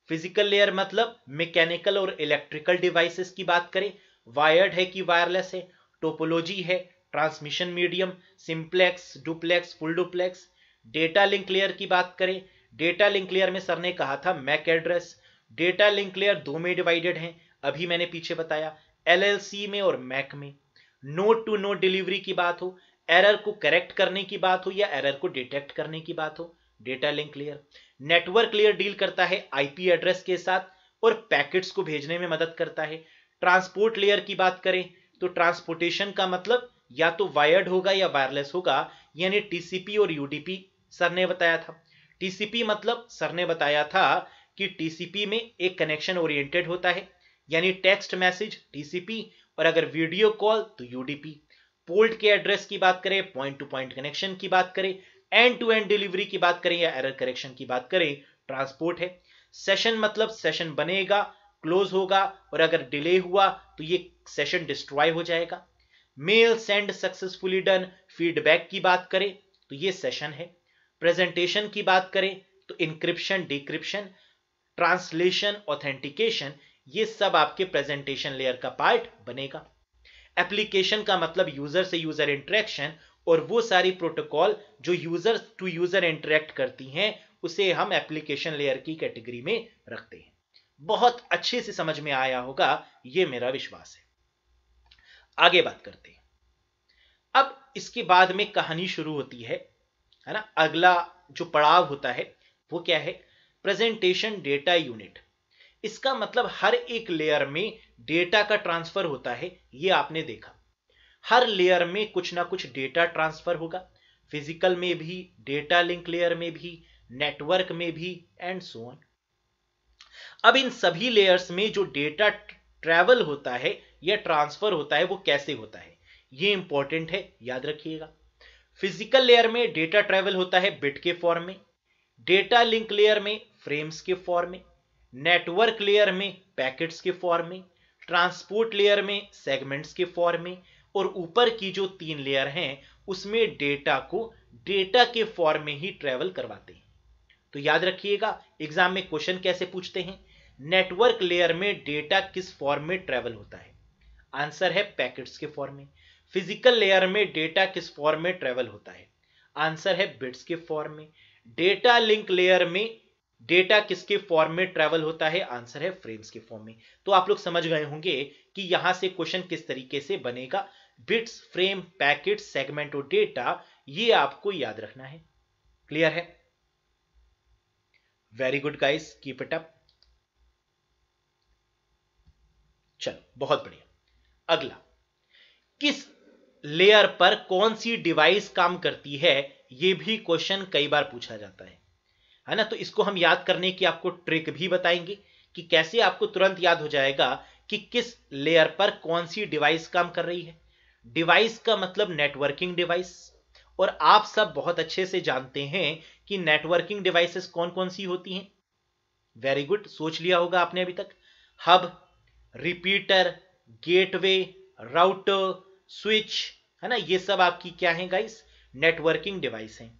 S1: फिजिकल लेयर मतलब मैकेनिकल और इलेक्ट्रिकल डिवाइसेस की बात करें वायर्ड है कि वायरलेस है टोपोलॉजी है transmission medium simplex duplex full duplex data link layer की बात करें डेटा लिंक लेयर में सर ने कहा था MAC address data link layer दो में डिवाइडेड है अभी मैंने पीछे बताया एल में और मैक में नोट टू नोट डिलीवरी की बात हो एरर को करेक्ट करने की बात हो या एरर को डिटेक्ट करने की बात हो data link layer network layer deal करता है आईपी एड्रेस के साथ और पैकेट्स को भेजने में मदद करता है ट्रांसपोर्ट लेयर की बात करें तो ट्रांसपोर्टेशन का मतलब या तो वायर्ड होगा या वायरलेस होगा यानी टीसीपी और यूडीपी सर ने बताया था टीसीपी मतलब सर ने बताया था कि टीसीपी में एक कनेक्शन ओरिएंटेड होता है यानी टेक्स्ट मैसेज टीसीपी और अगर वीडियो कॉल तो यूडीपी पोर्ट के एड्रेस की बात करें पॉइंट टू पॉइंट कनेक्शन की बात करें एंड टू एंड डिलीवरी की बात करें या एरर करेक्शन की बात करें ट्रांसपोर्ट है सेशन मतलब सेशन बनेगा क्लोज होगा और अगर डिले हुआ तो ये सेशन डिस्ट्रॉय हो जाएगा mail send successfully done feedback की बात करें तो ये सेशन है प्रेजेंटेशन की बात करें तो इंक्रिप्शन डिक्रिप्शन ट्रांसलेशन ऑथेंटिकेशन ये सब आपके प्रेजेंटेशन लेयर का पार्ट बनेगा एप्लीकेशन का मतलब यूजर से यूजर इंटरेक्शन और वो सारी प्रोटोकॉल जो यूजर टू यूजर इंटरेक्ट करती हैं उसे हम एप्लीकेशन लेयर की कैटेगरी में रखते हैं बहुत अच्छे से समझ में आया होगा ये मेरा विश्वास है आगे बात करते हैं अब इसके बाद में कहानी शुरू होती है है ना अगला जो पड़ाव होता है वो क्या है प्रेजेंटेशन डेटा यूनिट इसका मतलब हर एक लेयर में डेटा का ट्रांसफर होता है ये आपने देखा हर लेयर में कुछ ना कुछ डेटा ट्रांसफर होगा फिजिकल में भी डेटा लिंक लेयर में भी नेटवर्क में भी एंड सो ऑन अब इन सभी लेयर्स में जो डेटा ट्रैवल होता है या ट्रांसफर होता है वो कैसे होता है ये इंपॉर्टेंट है याद रखिएगा फिजिकल लेयर में डेटा ट्रैवल होता है बिट के फॉर्म में डेटा लिंक लेयर में फ्रेम्स के फॉर्म में नेटवर्क लेयर में पैकेट्स के फॉर्म में ट्रांसपोर्ट लेयर में सेगमेंट्स के फॉर्म में और ऊपर की जो तीन लेयर हैं उसमें डेटा को डेटा के फॉर्म में ही ट्रेवल करवाते हैं तो याद रखिएगा एग्जाम में क्वेश्चन कैसे पूछते हैं नेटवर्क लेयर में डेटा किस फॉर्म में ट्रेवल होता है आंसर है पैकेट्स के फॉर्म में फिजिकल लेयर में डेटा किस फॉर्म में ट्रेवल होता है आंसर है बिट्स के फॉर्म में डेटा लिंक लेयर में डेटा किसके फॉर्म में ट्रेवल होता है आंसर है फ्रेम्स के फॉर्म में तो आप लोग समझ गए होंगे कि यहां से क्वेश्चन किस तरीके से बनेगा बिट्स फ्रेम पैकेट सेगमेंट और डेटा ये आपको याद रखना है क्लियर है very good guys keep it up चलो बहुत बढ़िया अगला किस लेयर पर कौन सी डिवाइस काम करती है यह भी क्वेश्चन कई बार पूछा जाता है है ना तो इसको हम याद करने की आपको ट्रिक भी बताएंगे कि कैसे आपको तुरंत याद हो जाएगा कि किस लेयर पर कौन सी डिवाइस काम कर रही है डिवाइस का मतलब नेटवर्किंग डिवाइस और आप सब बहुत अच्छे से जानते हैं कि नेटवर्किंग डिवाइसेस कौन कौन सी होती हैं वेरी गुड सोच लिया होगा आपने अभी तक hub repeater gateway router switch है ना ये सब आपकी क्या है गाइस नेटवर्किंग डिवाइस हैं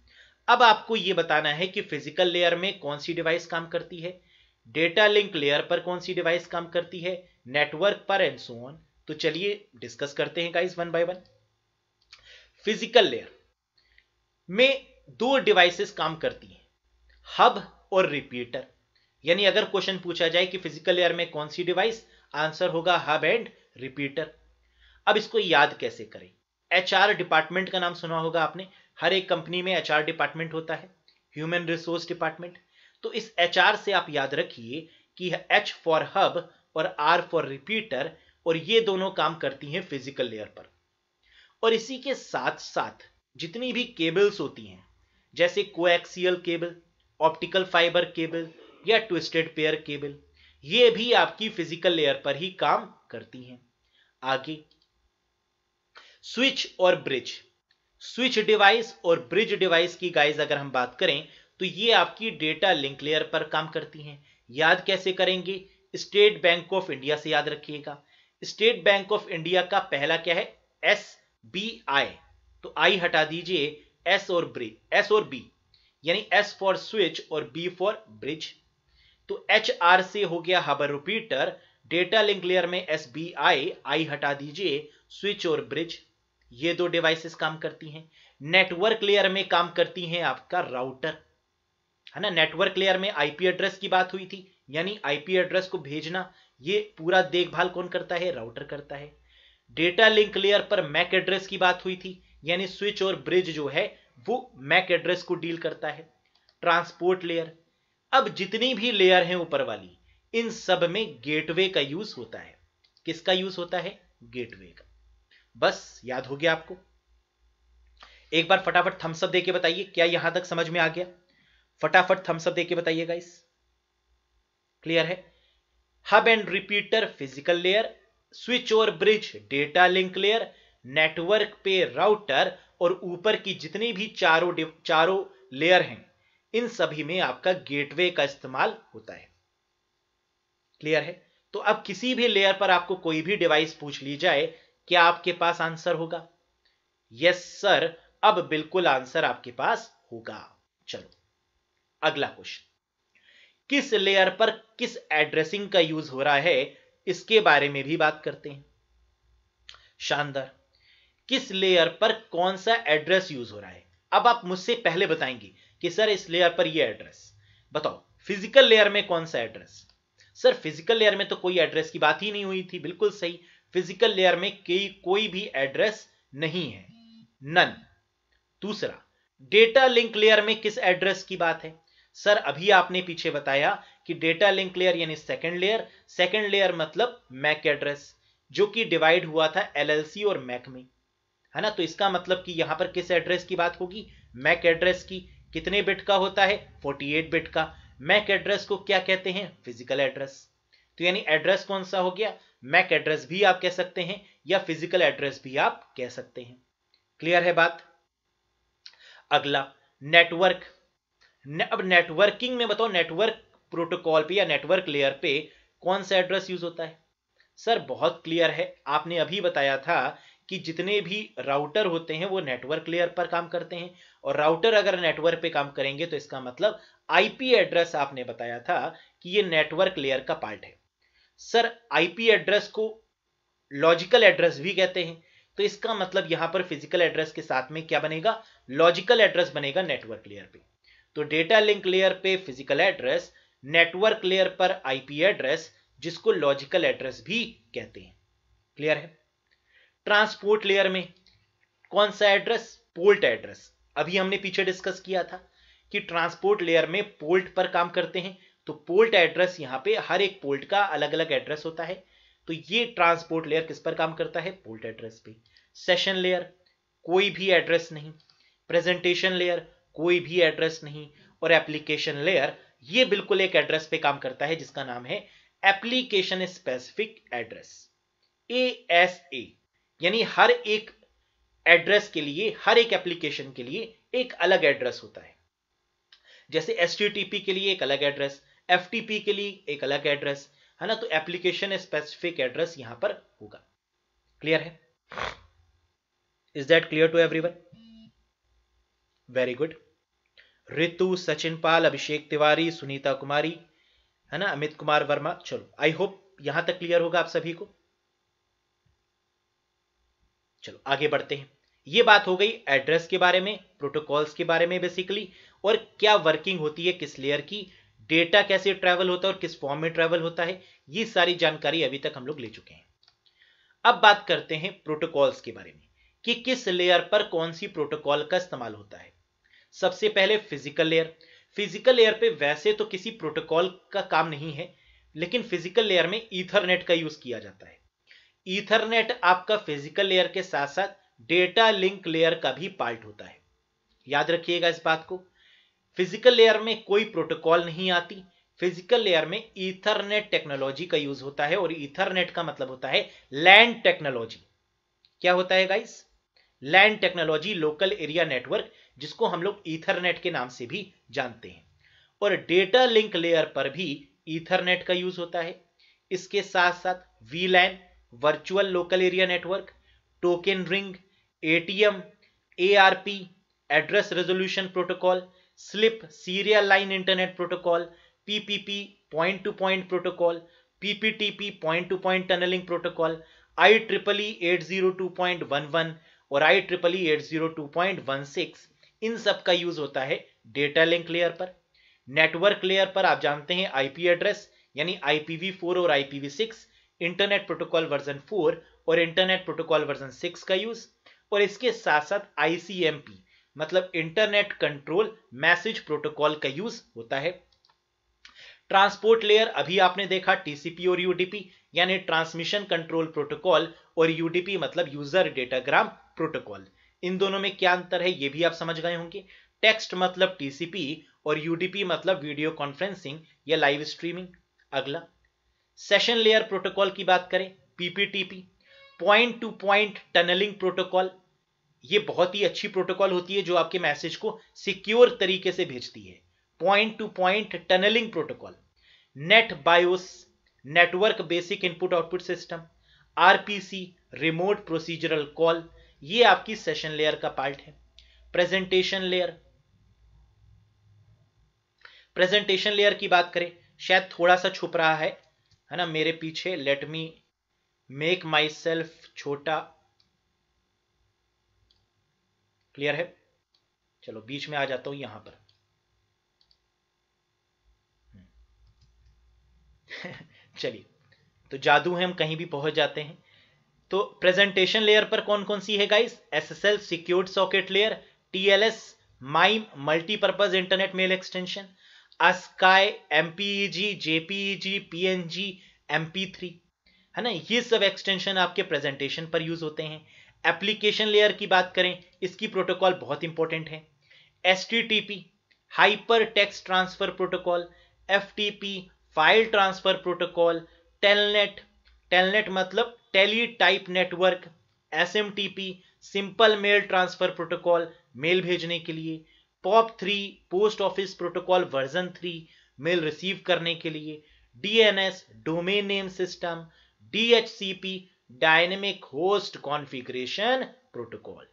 S1: अब आपको यह बताना है कि फिजिकल लेयर में कौन सी डिवाइस काम करती है डेटा लिंक लेयर पर कौन सी डिवाइस काम करती है नेटवर्क पर एंड सो ऑन तो चलिए डिस्कस करते हैं guys one by one physical layer में दो डिवाइसेस काम करती हैं हब और रिपीटर यानी अगर क्वेश्चन पूछा जाए कि फिजिकल लेयर में कौन सी डिवाइस आंसर होगा हब एंड रिपीटर अब इसको याद कैसे करें एचआर डिपार्टमेंट का नाम सुना होगा आपने हर एक कंपनी में एचआर डिपार्टमेंट होता है ह्यूमन रिसोर्स डिपार्टमेंट तो इस एचआर से आप याद रखिए कि एच फॉर हब और आर फॉर रिपीटर और ये दोनों काम करती हैं फिजिकल लेयर पर और इसी के साथ साथ जितनी भी केबल्स होती हैं जैसे coaxial cable optical fibre cable या ट्विस्टेड पेयर केबल ये भी आपकी फिजिकल लेयर पर ही काम करती हैं आगे स्विच और ब्रिज स्विच डिवाइस और ब्रिज डिवाइस की गाइज अगर हम बात करें तो ये आपकी डेटा लिंक लेयर पर काम करती हैं याद कैसे करेंगे स्टेट बैंक ऑफ इंडिया से याद रखिएगा स्टेट बैंक ऑफ इंडिया का पहला क्या है एस बी आई तो आई हटा दीजिए एस और ब्रिज एस और बी यानी एस फॉर स्विच और बी फॉर ब्रिज तो एच आर से हो गया हबर रिपीटर डेटा लिंक लेयर में एस बी आई आई हटा दीजिए स्विच और ब्रिज ये दो डिवाइसेस काम करती हैं नेटवर्क लेयर में काम करती हैं आपका राउटर है ना नेटवर्क लेयर में आईपी एड्रेस की बात हुई थी यानी आईपी एड्रेस को भेजना ये पूरा देखभाल कौन करता है राउटर करता है डेटा लिंक लेयर पर मैक एड्रेस की बात हुई थी यानी स्विच और ब्रिज जो है वो मैक एड्रेस को डील करता है ट्रांसपोर्ट लेयर अब जितनी भी लेयर है ऊपर वाली इन सब में गेटवे का यूज होता है किसका यूज होता है गेटवे का बस याद हो गया आपको एक बार फटाफट थम्सअप देके बताइए क्या यहां तक समझ में आ गया फटाफट थम्सअप देके बताइए गाइस क्लियर है hub and repeater physical layer switch और bridge data link layer network पे राउटर और ऊपर की जितनी भी चारों चारों लेयर हैं इन सभी में आपका गेटवे का इस्तेमाल होता है क्लियर है तो अब किसी भी लेयर पर आपको कोई भी डिवाइस पूछ ली जाए क्या आपके पास आंसर होगा यस सर अब बिल्कुल आंसर आपके पास होगा चलो अगला क्वेश्चन किस लेयर पर किस एड्रेसिंग का यूज हो रहा है इसके बारे में भी बात करते हैं शानदार किस लेयर पर कौन सा एड्रेस यूज हो रहा है अब आप मुझसे पहले बताएंगे कि सर इस लेयर पर ये एड्रेस बताओ फिजिकल लेयर में कौन सा एड्रेस सर फिजिकल लेयर में तो कोई एड्रेस की बात ही नहीं हुई थी बिल्कुल सही फिजिकल लेयर में कई कोई भी एड्रेस नहीं है नन दूसरा डेटा लिंक लेयर में किस एड्रेस की बात है सर अभी आपने पीछे बताया कि डेटा लिंक लेयर यानी सेकंड लेयर सेकंड लेयर मतलब मैक एड्रेस जो कि डिवाइड हुआ था एलएलसी और मैक में है ना तो इसका मतलब कि यहां पर किस एड्रेस की बात होगी मैक एड्रेस की कितने बिट का होता है 48 बिट का मैक एड्रेस को क्या कहते हैं फिजिकल एड्रेस तो यानी एड्रेस कौन सा हो गया मैक एड्रेस भी आप कह सकते हैं या फिजिकल एड्रेस भी आप कह सकते हैं क्लियर है बात अगला नेटवर्क ने, अब नेटवर्किंग में बताओ नेटवर्क प्रोटोकॉल पे या नेटवर्क लेयर पे कौन सा एड्रेस यूज होता है सर बहुत क्लियर है आपने अभी बताया था कि जितने भी राउटर होते हैं वो नेटवर्क लेयर पर काम करते हैं और राउटर अगर नेटवर्क पे काम करेंगे तो इसका मतलब आईपी एड्रेस आपने बताया था कि ये नेटवर्क लेयर का पार्ट है सर आईपी एड्रेस को लॉजिकल एड्रेस भी कहते हैं तो इसका मतलब यहां पर फिजिकल एड्रेस के साथ में क्या बनेगा लॉजिकल एड्रेस बनेगा नेटवर्क लेयर पे तो डेटा लिंक लेयर पे फिजिकल एड्रेस नेटवर्क लेयर पर आईपी एड्रेस जिसको लॉजिकल एड्रेस भी कहते हैं क्लियर है ट्रांसपोर्ट लेयर में कौन सा एड्रेस पोल्ट एड्रेस अभी हमने पीछे डिस्कस किया था कि ट्रांसपोर्ट लेयर में पोल्ट पर काम करते हैं तो पोल्ट एड्रेस यहां पे हर एक पोल्ट का अलग अलग एड्रेस होता है तो ये ट्रांसपोर्ट लेयर किस पर काम करता है पोल्ट एड्रेस पे सेशन लेयर कोई भी एड्रेस नहीं प्रेजेंटेशन लेयर कोई भी एड्रेस नहीं और एप्लीकेशन लेयर ये बिल्कुल एक एड्रेस पे काम करता है जिसका नाम है application specific address A S A यानी हर एक एड्रेस के लिए हर एक एप्लीकेशन के लिए एक अलग एड्रेस होता है जैसे एस के लिए एक अलग एड्रेस एफ के लिए एक अलग एड्रेस है ना तो एप्लीकेशन स्पेसिफिक एड्रेस यहां पर होगा क्लियर है is that clear to everyone very good Ritu Sachin Pal Abhishek Tiwari Sunita Kumari है ना अमित कुमार वर्मा चलो आई होप यहां तक क्लियर होगा आप सभी को चलो आगे बढ़ते हैं ये बात हो गई एड्रेस के बारे में प्रोटोकॉल्स के बारे में बेसिकली और क्या वर्किंग होती है किस लेयर की डेटा कैसे ट्रैवल होता है और किस फॉर्म में ट्रैवल होता है ये सारी जानकारी अभी तक हम लोग ले चुके हैं अब बात करते हैं प्रोटोकॉल्स के बारे में कि किस लेयर पर कौन सी प्रोटोकॉल का इस्तेमाल होता है सबसे पहले फिजिकल लेयर फिजिकल लेयर पे वैसे तो किसी प्रोटोकॉल का काम नहीं है लेकिन फिजिकल लेयर में ईथरनेट का यूज किया जाता है ईथरनेट आपका फिजिकल लेयर के साथ साथ डेटा लिंक लेयर का भी पार्ट होता है याद रखिएगा इस बात को फिजिकल लेयर में कोई प्रोटोकॉल नहीं आती फिजिकल लेयर में ईथरनेट टेक्नोलॉजी का यूज होता है और ईथरनेट का मतलब होता है लैंड टेक्नोलॉजी क्या होता है guys LAN technology local area network जिसको हम लोग ईथरनेट के नाम से भी जानते हैं और डेटा लिंक लेयर पर भी ईथरनेट का यूज होता है इसके साथ साथ V LAN virtual local area network token ring ATM ARP address resolution protocol SLIP, Serial Line Internet Protocol, PPP, Point to Point Protocol, PPTP, Point to Point Tunneling Protocol, IEEE 802.11 और IEEE 802.16 इन सब का use होता है data link layer पर network layer पर आप जानते हैं आईपी एड्रेस यानी IPv4 और IPv6 इंटरनेट प्रोटोकॉल वर्जन 4 और इंटरनेट प्रोटोकॉल वर्जन 6 का यूज और इसके साथ साथ आईसीएमपी मतलब इंटरनेट कंट्रोल मैसेज प्रोटोकॉल का यूज होता है ट्रांसपोर्ट लेयर अभी आपने देखा टीसीपी और यूडीपी यानी ट्रांसमिशन कंट्रोल प्रोटोकॉल और यूडीपी मतलब यूजर डेटाग्राम प्रोटोकॉल इन दोनों में क्या अंतर है ये भी आप समझ गए होंगे टेक्स्ट मतलब टीसीपी और यूडीपी मतलब वीडियो कॉन्फ्रेंसिंग या लाइव स्ट्रीमिंग अगला सेशन लेयर प्रोटोकॉल की बात करें PPTP point to point tunnelling protocol ये बहुत ही अच्छी प्रोटोकॉल होती है जो आपके मैसेज को सिक्योर तरीके से भेजती है point to point tunnelling protocol net BIOS network basic input output system RPC remote procedural call ये आपकी सेशन लेयर का पार्ट है प्रेजेंटेशन लेयर प्रेजेंटेशन लेयर की बात करें शायद थोड़ा सा छुप रहा है है ना मेरे पीछे let me make myself छोटा क्लियर है चलो बीच में आ जाता हूं यहां पर हम्म। (laughs) चलिए तो जादू है हम कहीं भी पहुंच जाते हैं तो प्रेजेंटेशन लेयर पर कौन कौन सी है guys SSL secured socket layer TLS MIME multipurpose internet mail extension ASCII MPG JPG PNG MP three है ना ये सब एक्सटेंशन आपके प्रेजेंटेशन पर यूज होते हैं एप्लीकेशन लेयर की बात करें इसकी प्रोटोकॉल बहुत इंपॉर्टेंट है S T T P hyper text transfer protocol F T P file transfer protocol telnet telnet मतलब tele type network S M T P simple mail transfer protocol mail भेजने के लिए POP three post office protocol version three mail receive करने के लिए DNS domain name system DHCP dynamic host configuration protocol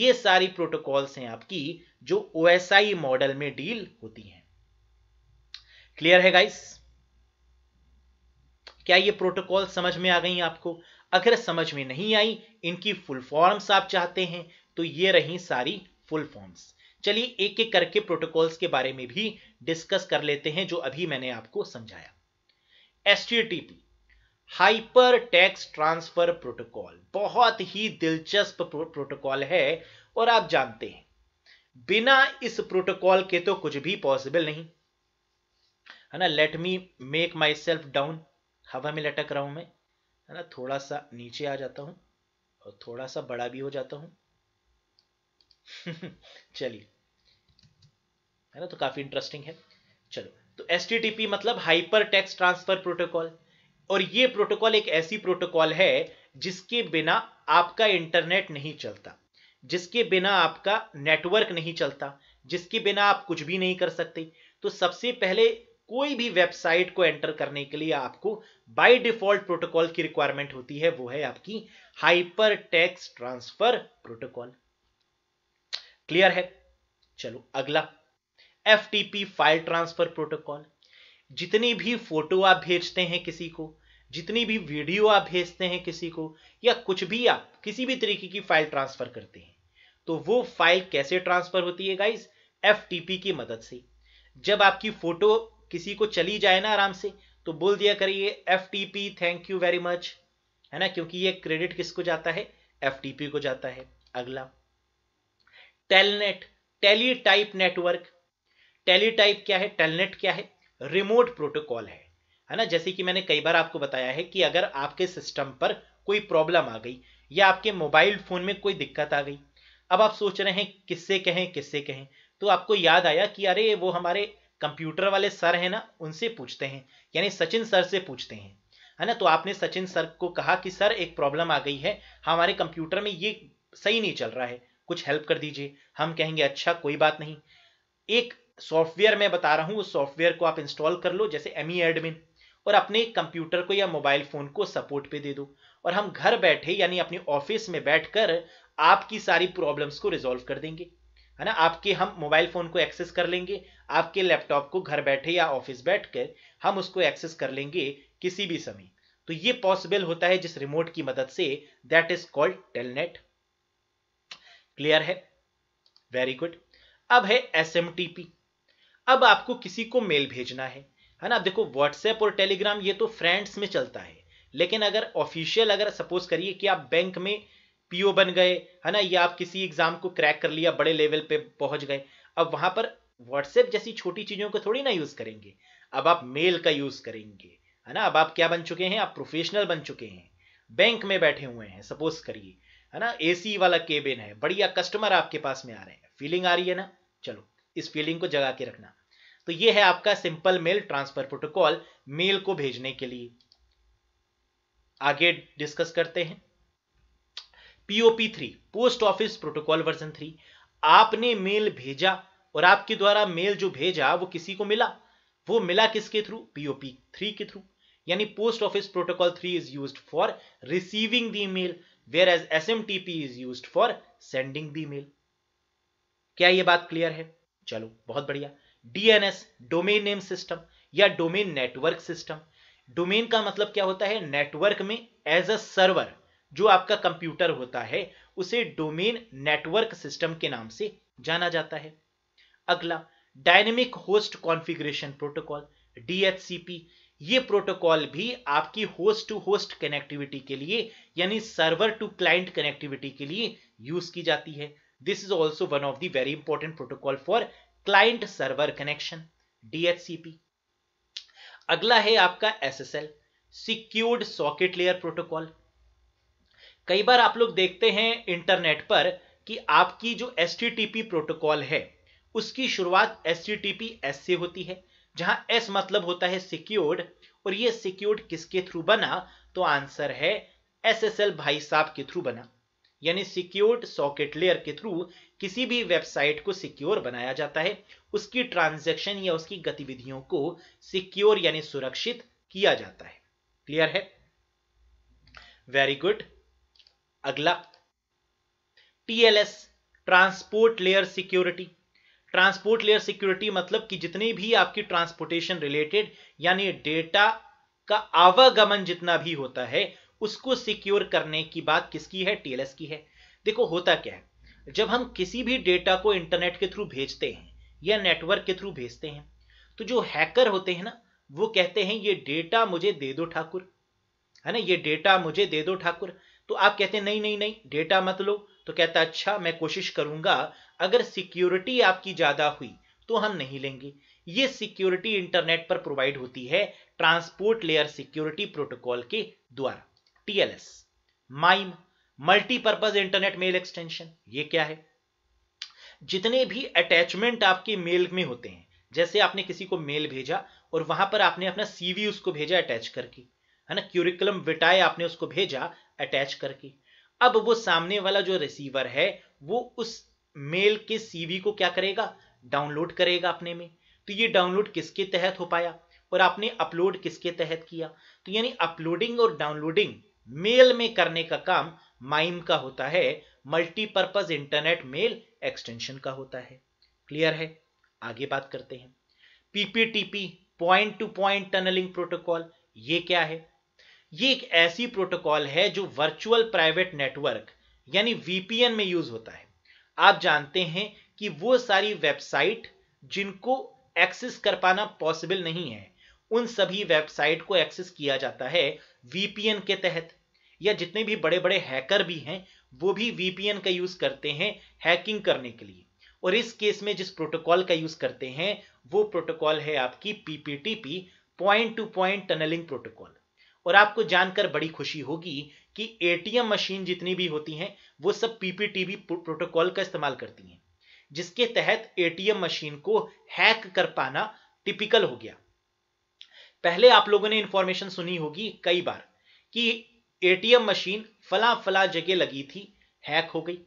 S1: ये सारी protocols हैं आपकी जो ओ मॉडल में डील होती हैं क्लियर है गाइस क्या ये प्रोटोकॉल समझ में आ गई आपको अगर समझ में नहीं आई इनकी फुल फॉर्म्स आप चाहते हैं तो ये रही सारी फुल फॉर्म्स चलिए एक एक करके प्रोटोकॉल्स के बारे में भी डिस्कस कर लेते हैं जो अभी मैंने आपको समझाया S T T P hyper text transfer protocol बहुत ही दिलचस्प प्रोटोकॉल है और आप जानते हैं बिना इस प्रोटोकॉल के तो कुछ भी पॉसिबल नहीं है ना let me make myself down हवा में लटक रहा हूं मैं है ना थोड़ा सा नीचे आ जाता हूं और थोड़ा सा बड़ा भी हो जाता हूं (laughs) चलिए है ना तो काफी इंटरेस्टिंग है चलो तो एस मतलब हाइपर टैक्स ट्रांसफर प्रोटोकॉल और ये प्रोटोकॉल एक ऐसी प्रोटोकॉल है जिसके बिना आपका इंटरनेट नहीं चलता जिसके बिना आपका नेटवर्क नहीं चलता जिसके बिना आप कुछ भी नहीं कर सकते तो सबसे पहले कोई भी वेबसाइट को एंटर करने के लिए आपको बाय डिफॉल्ट प्रोटोकॉल की रिक्वायरमेंट होती है वो है आपकी hyper text transfer protocol clear है चलो अगला एफ फाइल ट्रांसफर प्रोटोकॉल जितनी भी फोटो आप भेजते हैं किसी को जितनी भी वीडियो आप भेजते हैं किसी को या कुछ भी आप किसी भी तरीके की फाइल ट्रांसफर करते हैं तो वो फाइल कैसे ट्रांसफर होती है गाइज एफ की मदद से जब आपकी फोटो किसी को चली जाए ना आराम से तो बोल दिया करिए F thank you very much है ना क्योंकि ये क्रेडिट किसको जाता है एफ को जाता है अगला telnet tele type network tele type क्या है टेलनेट क्या है रिमोट प्रोटोकॉल है है ना जैसे कि मैंने कई बार आपको बताया है कि अगर आपके सिस्टम पर कोई प्रॉब्लम आ गई या आपके मोबाइल फोन में कोई दिक्कत आ गई अब आप सोच रहे हैं किससे कहें किससे कहें तो आपको याद आया कि अरे वो हमारे कंप्यूटर वाले सर हैं ना उनसे पूछते हैं यानी सचिन सर से पूछते हैं है ना तो आपने सचिन सर को कहा कि सर एक प्रॉब्लम आ गई है हमारे कंप्यूटर में ये सही नहीं चल रहा है कुछ हेल्प कर दीजिए हम कहेंगे अच्छा कोई बात नहीं एक सॉफ्टवेयर मैं बता रहा हूँ उस सॉफ्टवेयर को आप इंस्टॉल कर लो जैसे एम एडमिन e और अपने कंप्यूटर को या मोबाइल फ़ोन को सपोर्ट पे दे दो और हम घर बैठे यानी अपने ऑफिस में बैठकर आपकी सारी प्रॉब्लम्स को रिजॉल्व कर देंगे है ना आपके हम मोबाइल फ़ोन को एक्सेस कर लेंगे आपके लैपटॉप को घर बैठे या ऑफिस बैठ कर हम उसको एक्सेस कर लेंगे किसी भी समय तो ये पॉसिबल होता है जिस रिमोट की मदद से that is called telnet clear है वेरी गुड अब है एस एम टी पी अब आपको किसी को मेल भेजना है है ना अब देखो व्हाट्सएप और टेलीग्राम ये तो फ्रेंड्स में चलता है लेकिन अगर ऑफिशियल अगर सपोज करिए कि आप बैंक में पीओ बन गए है ना या आप किसी एग्जाम को क्रैक कर लिया बड़े लेवल पे पहुंच गए अब वहां पर व्हाट्सएप जैसी छोटी चीजों को थोड़ी ना यूज करेंगे अब आप मेल का यूज करेंगे है ना अब आप क्या बन चुके हैं आप प्रोफेशनल बन चुके हैं बैंक में बैठे हुए हैं सपोज करिए है ना एसी वाला केबिन है बढ़िया कस्टमर आपके पास में आ रहे हैं फीलिंग आ रही है ना चलो इस फीलिंग को जगा के रखना तो ये है आपका simple mail transfer protocol mail को भेजने के लिए आगे डिस्कस करते हैं POP three post office protocol version three आपने मेल भेजा और आपके द्वारा मेल जो भेजा वो किसी को मिला वो मिला किसके थ्रू पीओपी थ्री के थ्रू यानी post office protocol three is use for receiving the mail whereas S M T P is use for sending the mail क्या ये बात क्लियर है चलो बहुत बढ़िया डीएनएस डोमेन नेम सिस्टम या डोमेन नेटवर्क सिस्टम डोमेन का मतलब क्या होता है नेटवर्क में एज अ सर्वर जो आपका कंप्यूटर होता है उसे डोमेन नेटवर्क सिस्टम के नाम से जाना जाता है अगला dynamic host configuration protocol DHCP ये प्रोटोकॉल भी आपकी होस्ट टू होस्ट कनेक्टिविटी के लिए यानी सर्वर टू क्लाइंट कनेक्टिविटी के लिए यूज की जाती है This is also one of the very important protocol for client server connection DHCP. अगला है आपका SSL secured socket layer protocol कई बार आप लोग देखते हैं इंटरनेट पर कि आपकी जो एस प्रोटोकॉल है उसकी शुरुआत एस एस से होती है जहां एस मतलब होता है सिक्योर्ड और ये सिक्योर्ड किसके थ्रू बना तो आंसर है एसएसएल भाई साहब के थ्रू बना यानी सिक्योर्ड सॉकेट लेयर के थ्रू किसी भी वेबसाइट को सिक्योर बनाया जाता है उसकी ट्रांजैक्शन या उसकी गतिविधियों को सिक्योर यानी सुरक्षित किया जाता है क्लियर है वेरी गुड अगला TLS transport layer security transport layer security मतलब कि जितनी भी आपकी ट्रांसपोर्टेशन रिलेटेड यानी डेटा का आवागमन जितना भी होता है उसको सिक्योर करने की बात किसकी है टीएलएस की है देखो होता क्या है जब हम किसी भी डेटा को इंटरनेट के थ्रू भेजते हैं या नेटवर्क के थ्रू भेजते हैं तो जो हैकर होते हैं ना वो कहते हैं ये डेटा मुझे दे दो ठाकुर है ना ये डेटा मुझे दे दो ठाकुर तो आप कहते हैं नहीं नहीं नहीं डेटा मत लो तो कहता अच्छा मैं कोशिश करूंगा अगर सिक्योरिटी आपकी ज्यादा हुई तो हम नहीं लेंगे ये सिक्योरिटी इंटरनेट पर प्रोवाइड होती है ट्रांसपोर्ट लेयर सिक्योरिटी प्रोटोकॉल के द्वारा TLS MIME multipurpose internet mail extension ये क्या है जितने भी अटैचमेंट आपके मेल में होते हैं जैसे आपने किसी को मेल भेजा और वहां पर आपने अपना सीवी उसको भेजा अटैच करके है ना क्यूरिकुलम विटाए आपने उसको भेजा अटैच करके अब वो सामने वाला जो रिसीवर है वो उस मेल के सीवी को क्या करेगा डाउनलोड करेगा अपने में तो ये डाउनलोड किसके तहत हो पाया और आपने अपलोड किसके तहत किया तो यानी अपलोडिंग और डाउनलोडिंग मेल में करने का काम माइम का होता है मल्टीपर्पज इंटरनेट मेल एक्सटेंशन का होता है क्लियर है आगे बात करते हैं PPTP point to point tunnelling protocol ये क्या है ये एक ऐसी प्रोटोकॉल है जो वर्चुअल प्राइवेट नेटवर्क यानी वीपीएन में यूज होता है आप जानते हैं कि वो सारी वेबसाइट जिनको एक्सेस कर पाना पॉसिबल नहीं है उन सभी वेबसाइट को एक्सेस किया जाता है वीपीएन के तहत या जितने भी बड़े बड़े हैकर भी हैं वो भी वीपीएन का यूज करते हैं हैकिंग करने के लिए और इस केस में जिस प्रोटोकॉल का यूज करते हैं वो प्रोटोकॉल है आपकी PPTP point to point tunnelling protocol और आपको जानकर बड़ी खुशी होगी कि एटीएम मशीन जितनी भी होती हैं वो सब पीपीटीपी प्रोटोकॉल का इस्तेमाल करती हैं जिसके तहत एटीएम मशीन को हैक कर पाना टिपिकल हो गया पहले आप लोगों ने इंफॉर्मेशन सुनी होगी कई बार कि एटीएम मशीन फला फला जगह लगी थी हैक हो गई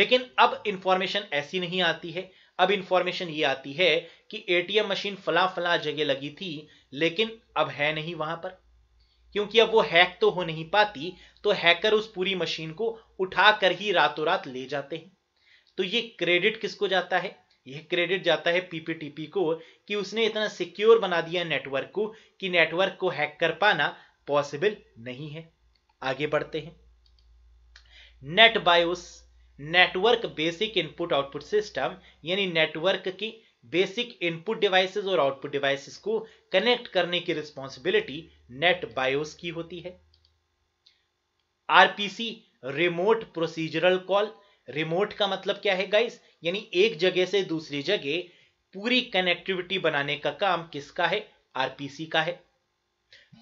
S1: लेकिन अब इंफॉर्मेशन ऐसी नहीं आती है अब इंफॉर्मेशन ये आती है कि एटीएम मशीन फला फला जगह लगी थी लेकिन अब है नहीं वहां पर क्योंकि अब वो हैक तो हो नहीं पाती तो हैकर उस पूरी मशीन को उठाकर ही रातों रात ले जाते हैं तो ये क्रेडिट किसको जाता है यह क्रेडिट जाता है पीपीटीपी को कि उसने इतना सिक्योर बना दिया नेटवर्क को कि नेटवर्क को हैक कर पाना पॉसिबल नहीं है आगे बढ़ते हैं net BIOS network basic input output system यानी नेटवर्क की बेसिक इनपुट डिवाइसेस और आउटपुट डिवाइसेस को कनेक्ट करने की रिस्पॉन्सिबिलिटी नेट बायोस की होती है RPC remote procedural call remote का मतलब क्या है गाइस यानी एक जगह से दूसरी जगह पूरी कनेक्टिविटी बनाने का काम किसका है आरपीसी का है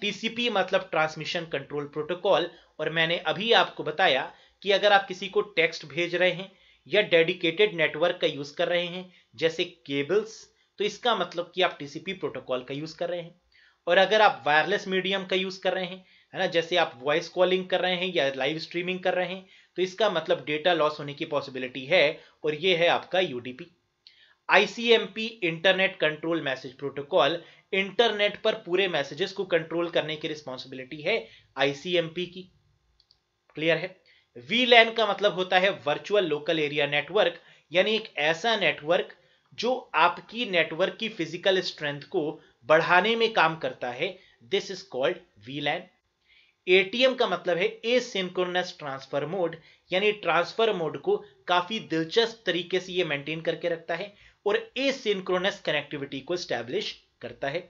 S1: टीसीपी मतलब ट्रांसमिशन कंट्रोल प्रोटोकॉल और मैंने अभी आपको बताया कि अगर आप किसी को टेक्स्ट भेज रहे हैं या डेडिकेटेड नेटवर्क का यूज कर रहे हैं जैसे केबल्स तो इसका मतलब कि आप टीसीपी प्रोटोकॉल का यूज कर रहे हैं और अगर आप वायरलेस मीडियम का यूज कर रहे हैं है ना जैसे आप वॉइस कॉलिंग कर रहे हैं या लाइव स्ट्रीमिंग कर रहे हैं तो इसका मतलब डेटा लॉस होने की पॉसिबिलिटी है और ये है आपका UDP ICMP internet control message protocol internet पर पूरे मैसेजेस को कंट्रोल करने की रिस्पॉन्सिबिलिटी है आईसीएमपी की क्लियर है वीलैन का मतलब होता है वर्चुअल लोकल एरिया नेटवर्क यानी एक ऐसा नेटवर्क जो आपकी नेटवर्क की फिजिकल स्ट्रेंथ को बढ़ाने में काम करता है this is called VLAN ATM का मतलब है ए सिंक्रोनस ट्रांसफर मोड यानी ट्रांसफर मोड को काफी दिलचस्प तरीके से ये मेंटेन करके रखता है और ए सिंक्रोनस कनेक्टिविटी को स्टैब्लिश करता है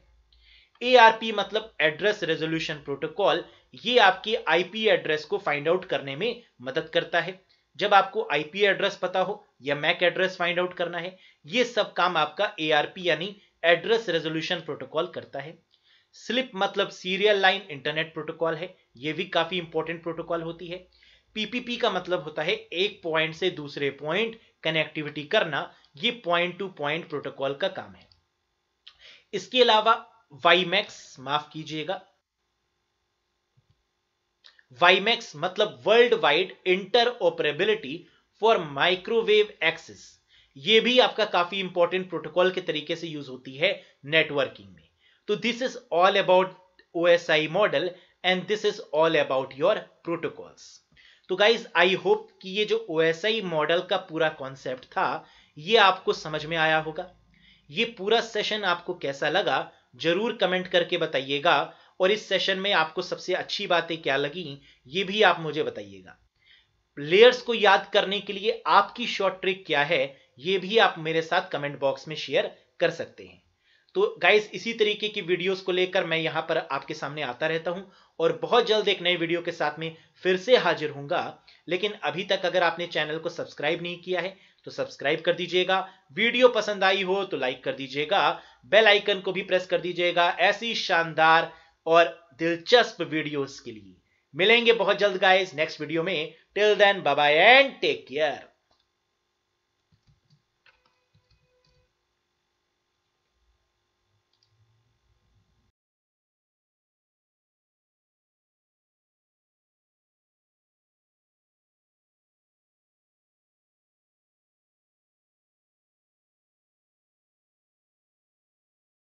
S1: एआरपी मतलब एड्रेस रेजोल्यूशन प्रोटोकॉल ये आपकी आईपी एड्रेस को फाइंड आउट करने में मदद करता है जब आपको आईपी एड्रेस पता हो या मैक एड्रेस फाइंड आउट करना है ये सब काम आपका एआरपी यानी एड्रेस रेजोल्यूशन प्रोटोकॉल करता है स्लिप मतलब सीरियल लाइन इंटरनेट प्रोटोकॉल है यह भी काफी इंपॉर्टेंट प्रोटोकॉल होती है पीपीपी का मतलब होता है एक पॉइंट से दूसरे पॉइंट कनेक्टिविटी करना ये पॉइंट टू पॉइंट प्रोटोकॉल का काम है इसके अलावा वाईमैक्स माफ कीजिएगा वाईमैक्स मतलब world wide interoperability for microwave access ये भी आपका काफी इंपॉर्टेंट प्रोटोकॉल के तरीके से यूज होती है नेटवर्किंग में तो all about O S I model and this is all about your protocols तो गाइज आई होप कि ये जो आई मॉडल का पूरा कॉन्सेप्ट था ये आपको समझ में आया होगा ये पूरा सेशन आपको कैसा लगा जरूर कमेंट करके बताइएगा और इस सेशन में आपको सबसे अच्छी बातें क्या लगी ये भी आप मुझे बताइएगा लेयर्स को याद करने के लिए आपकी शॉर्ट ट्रिक क्या है ये भी आप मेरे साथ कमेंट बॉक्स में शेयर कर सकते हैं तो गाइज इसी तरीके की वीडियोस को लेकर मैं यहां पर आपके सामने आता रहता हूं और बहुत जल्द एक नए वीडियो के साथ में फिर से हाजिर हूंगा लेकिन अभी तक अगर आपने चैनल को सब्सक्राइब नहीं किया है तो सब्सक्राइब कर दीजिएगा वीडियो पसंद आई हो तो लाइक कर दीजिएगा बेल आइकन को भी प्रेस कर दीजिएगा ऐसी शानदार और दिलचस्प वीडियोस के लिए मिलेंगे बहुत जल्द गाइज नेक्स्ट वीडियो में till then bye and take care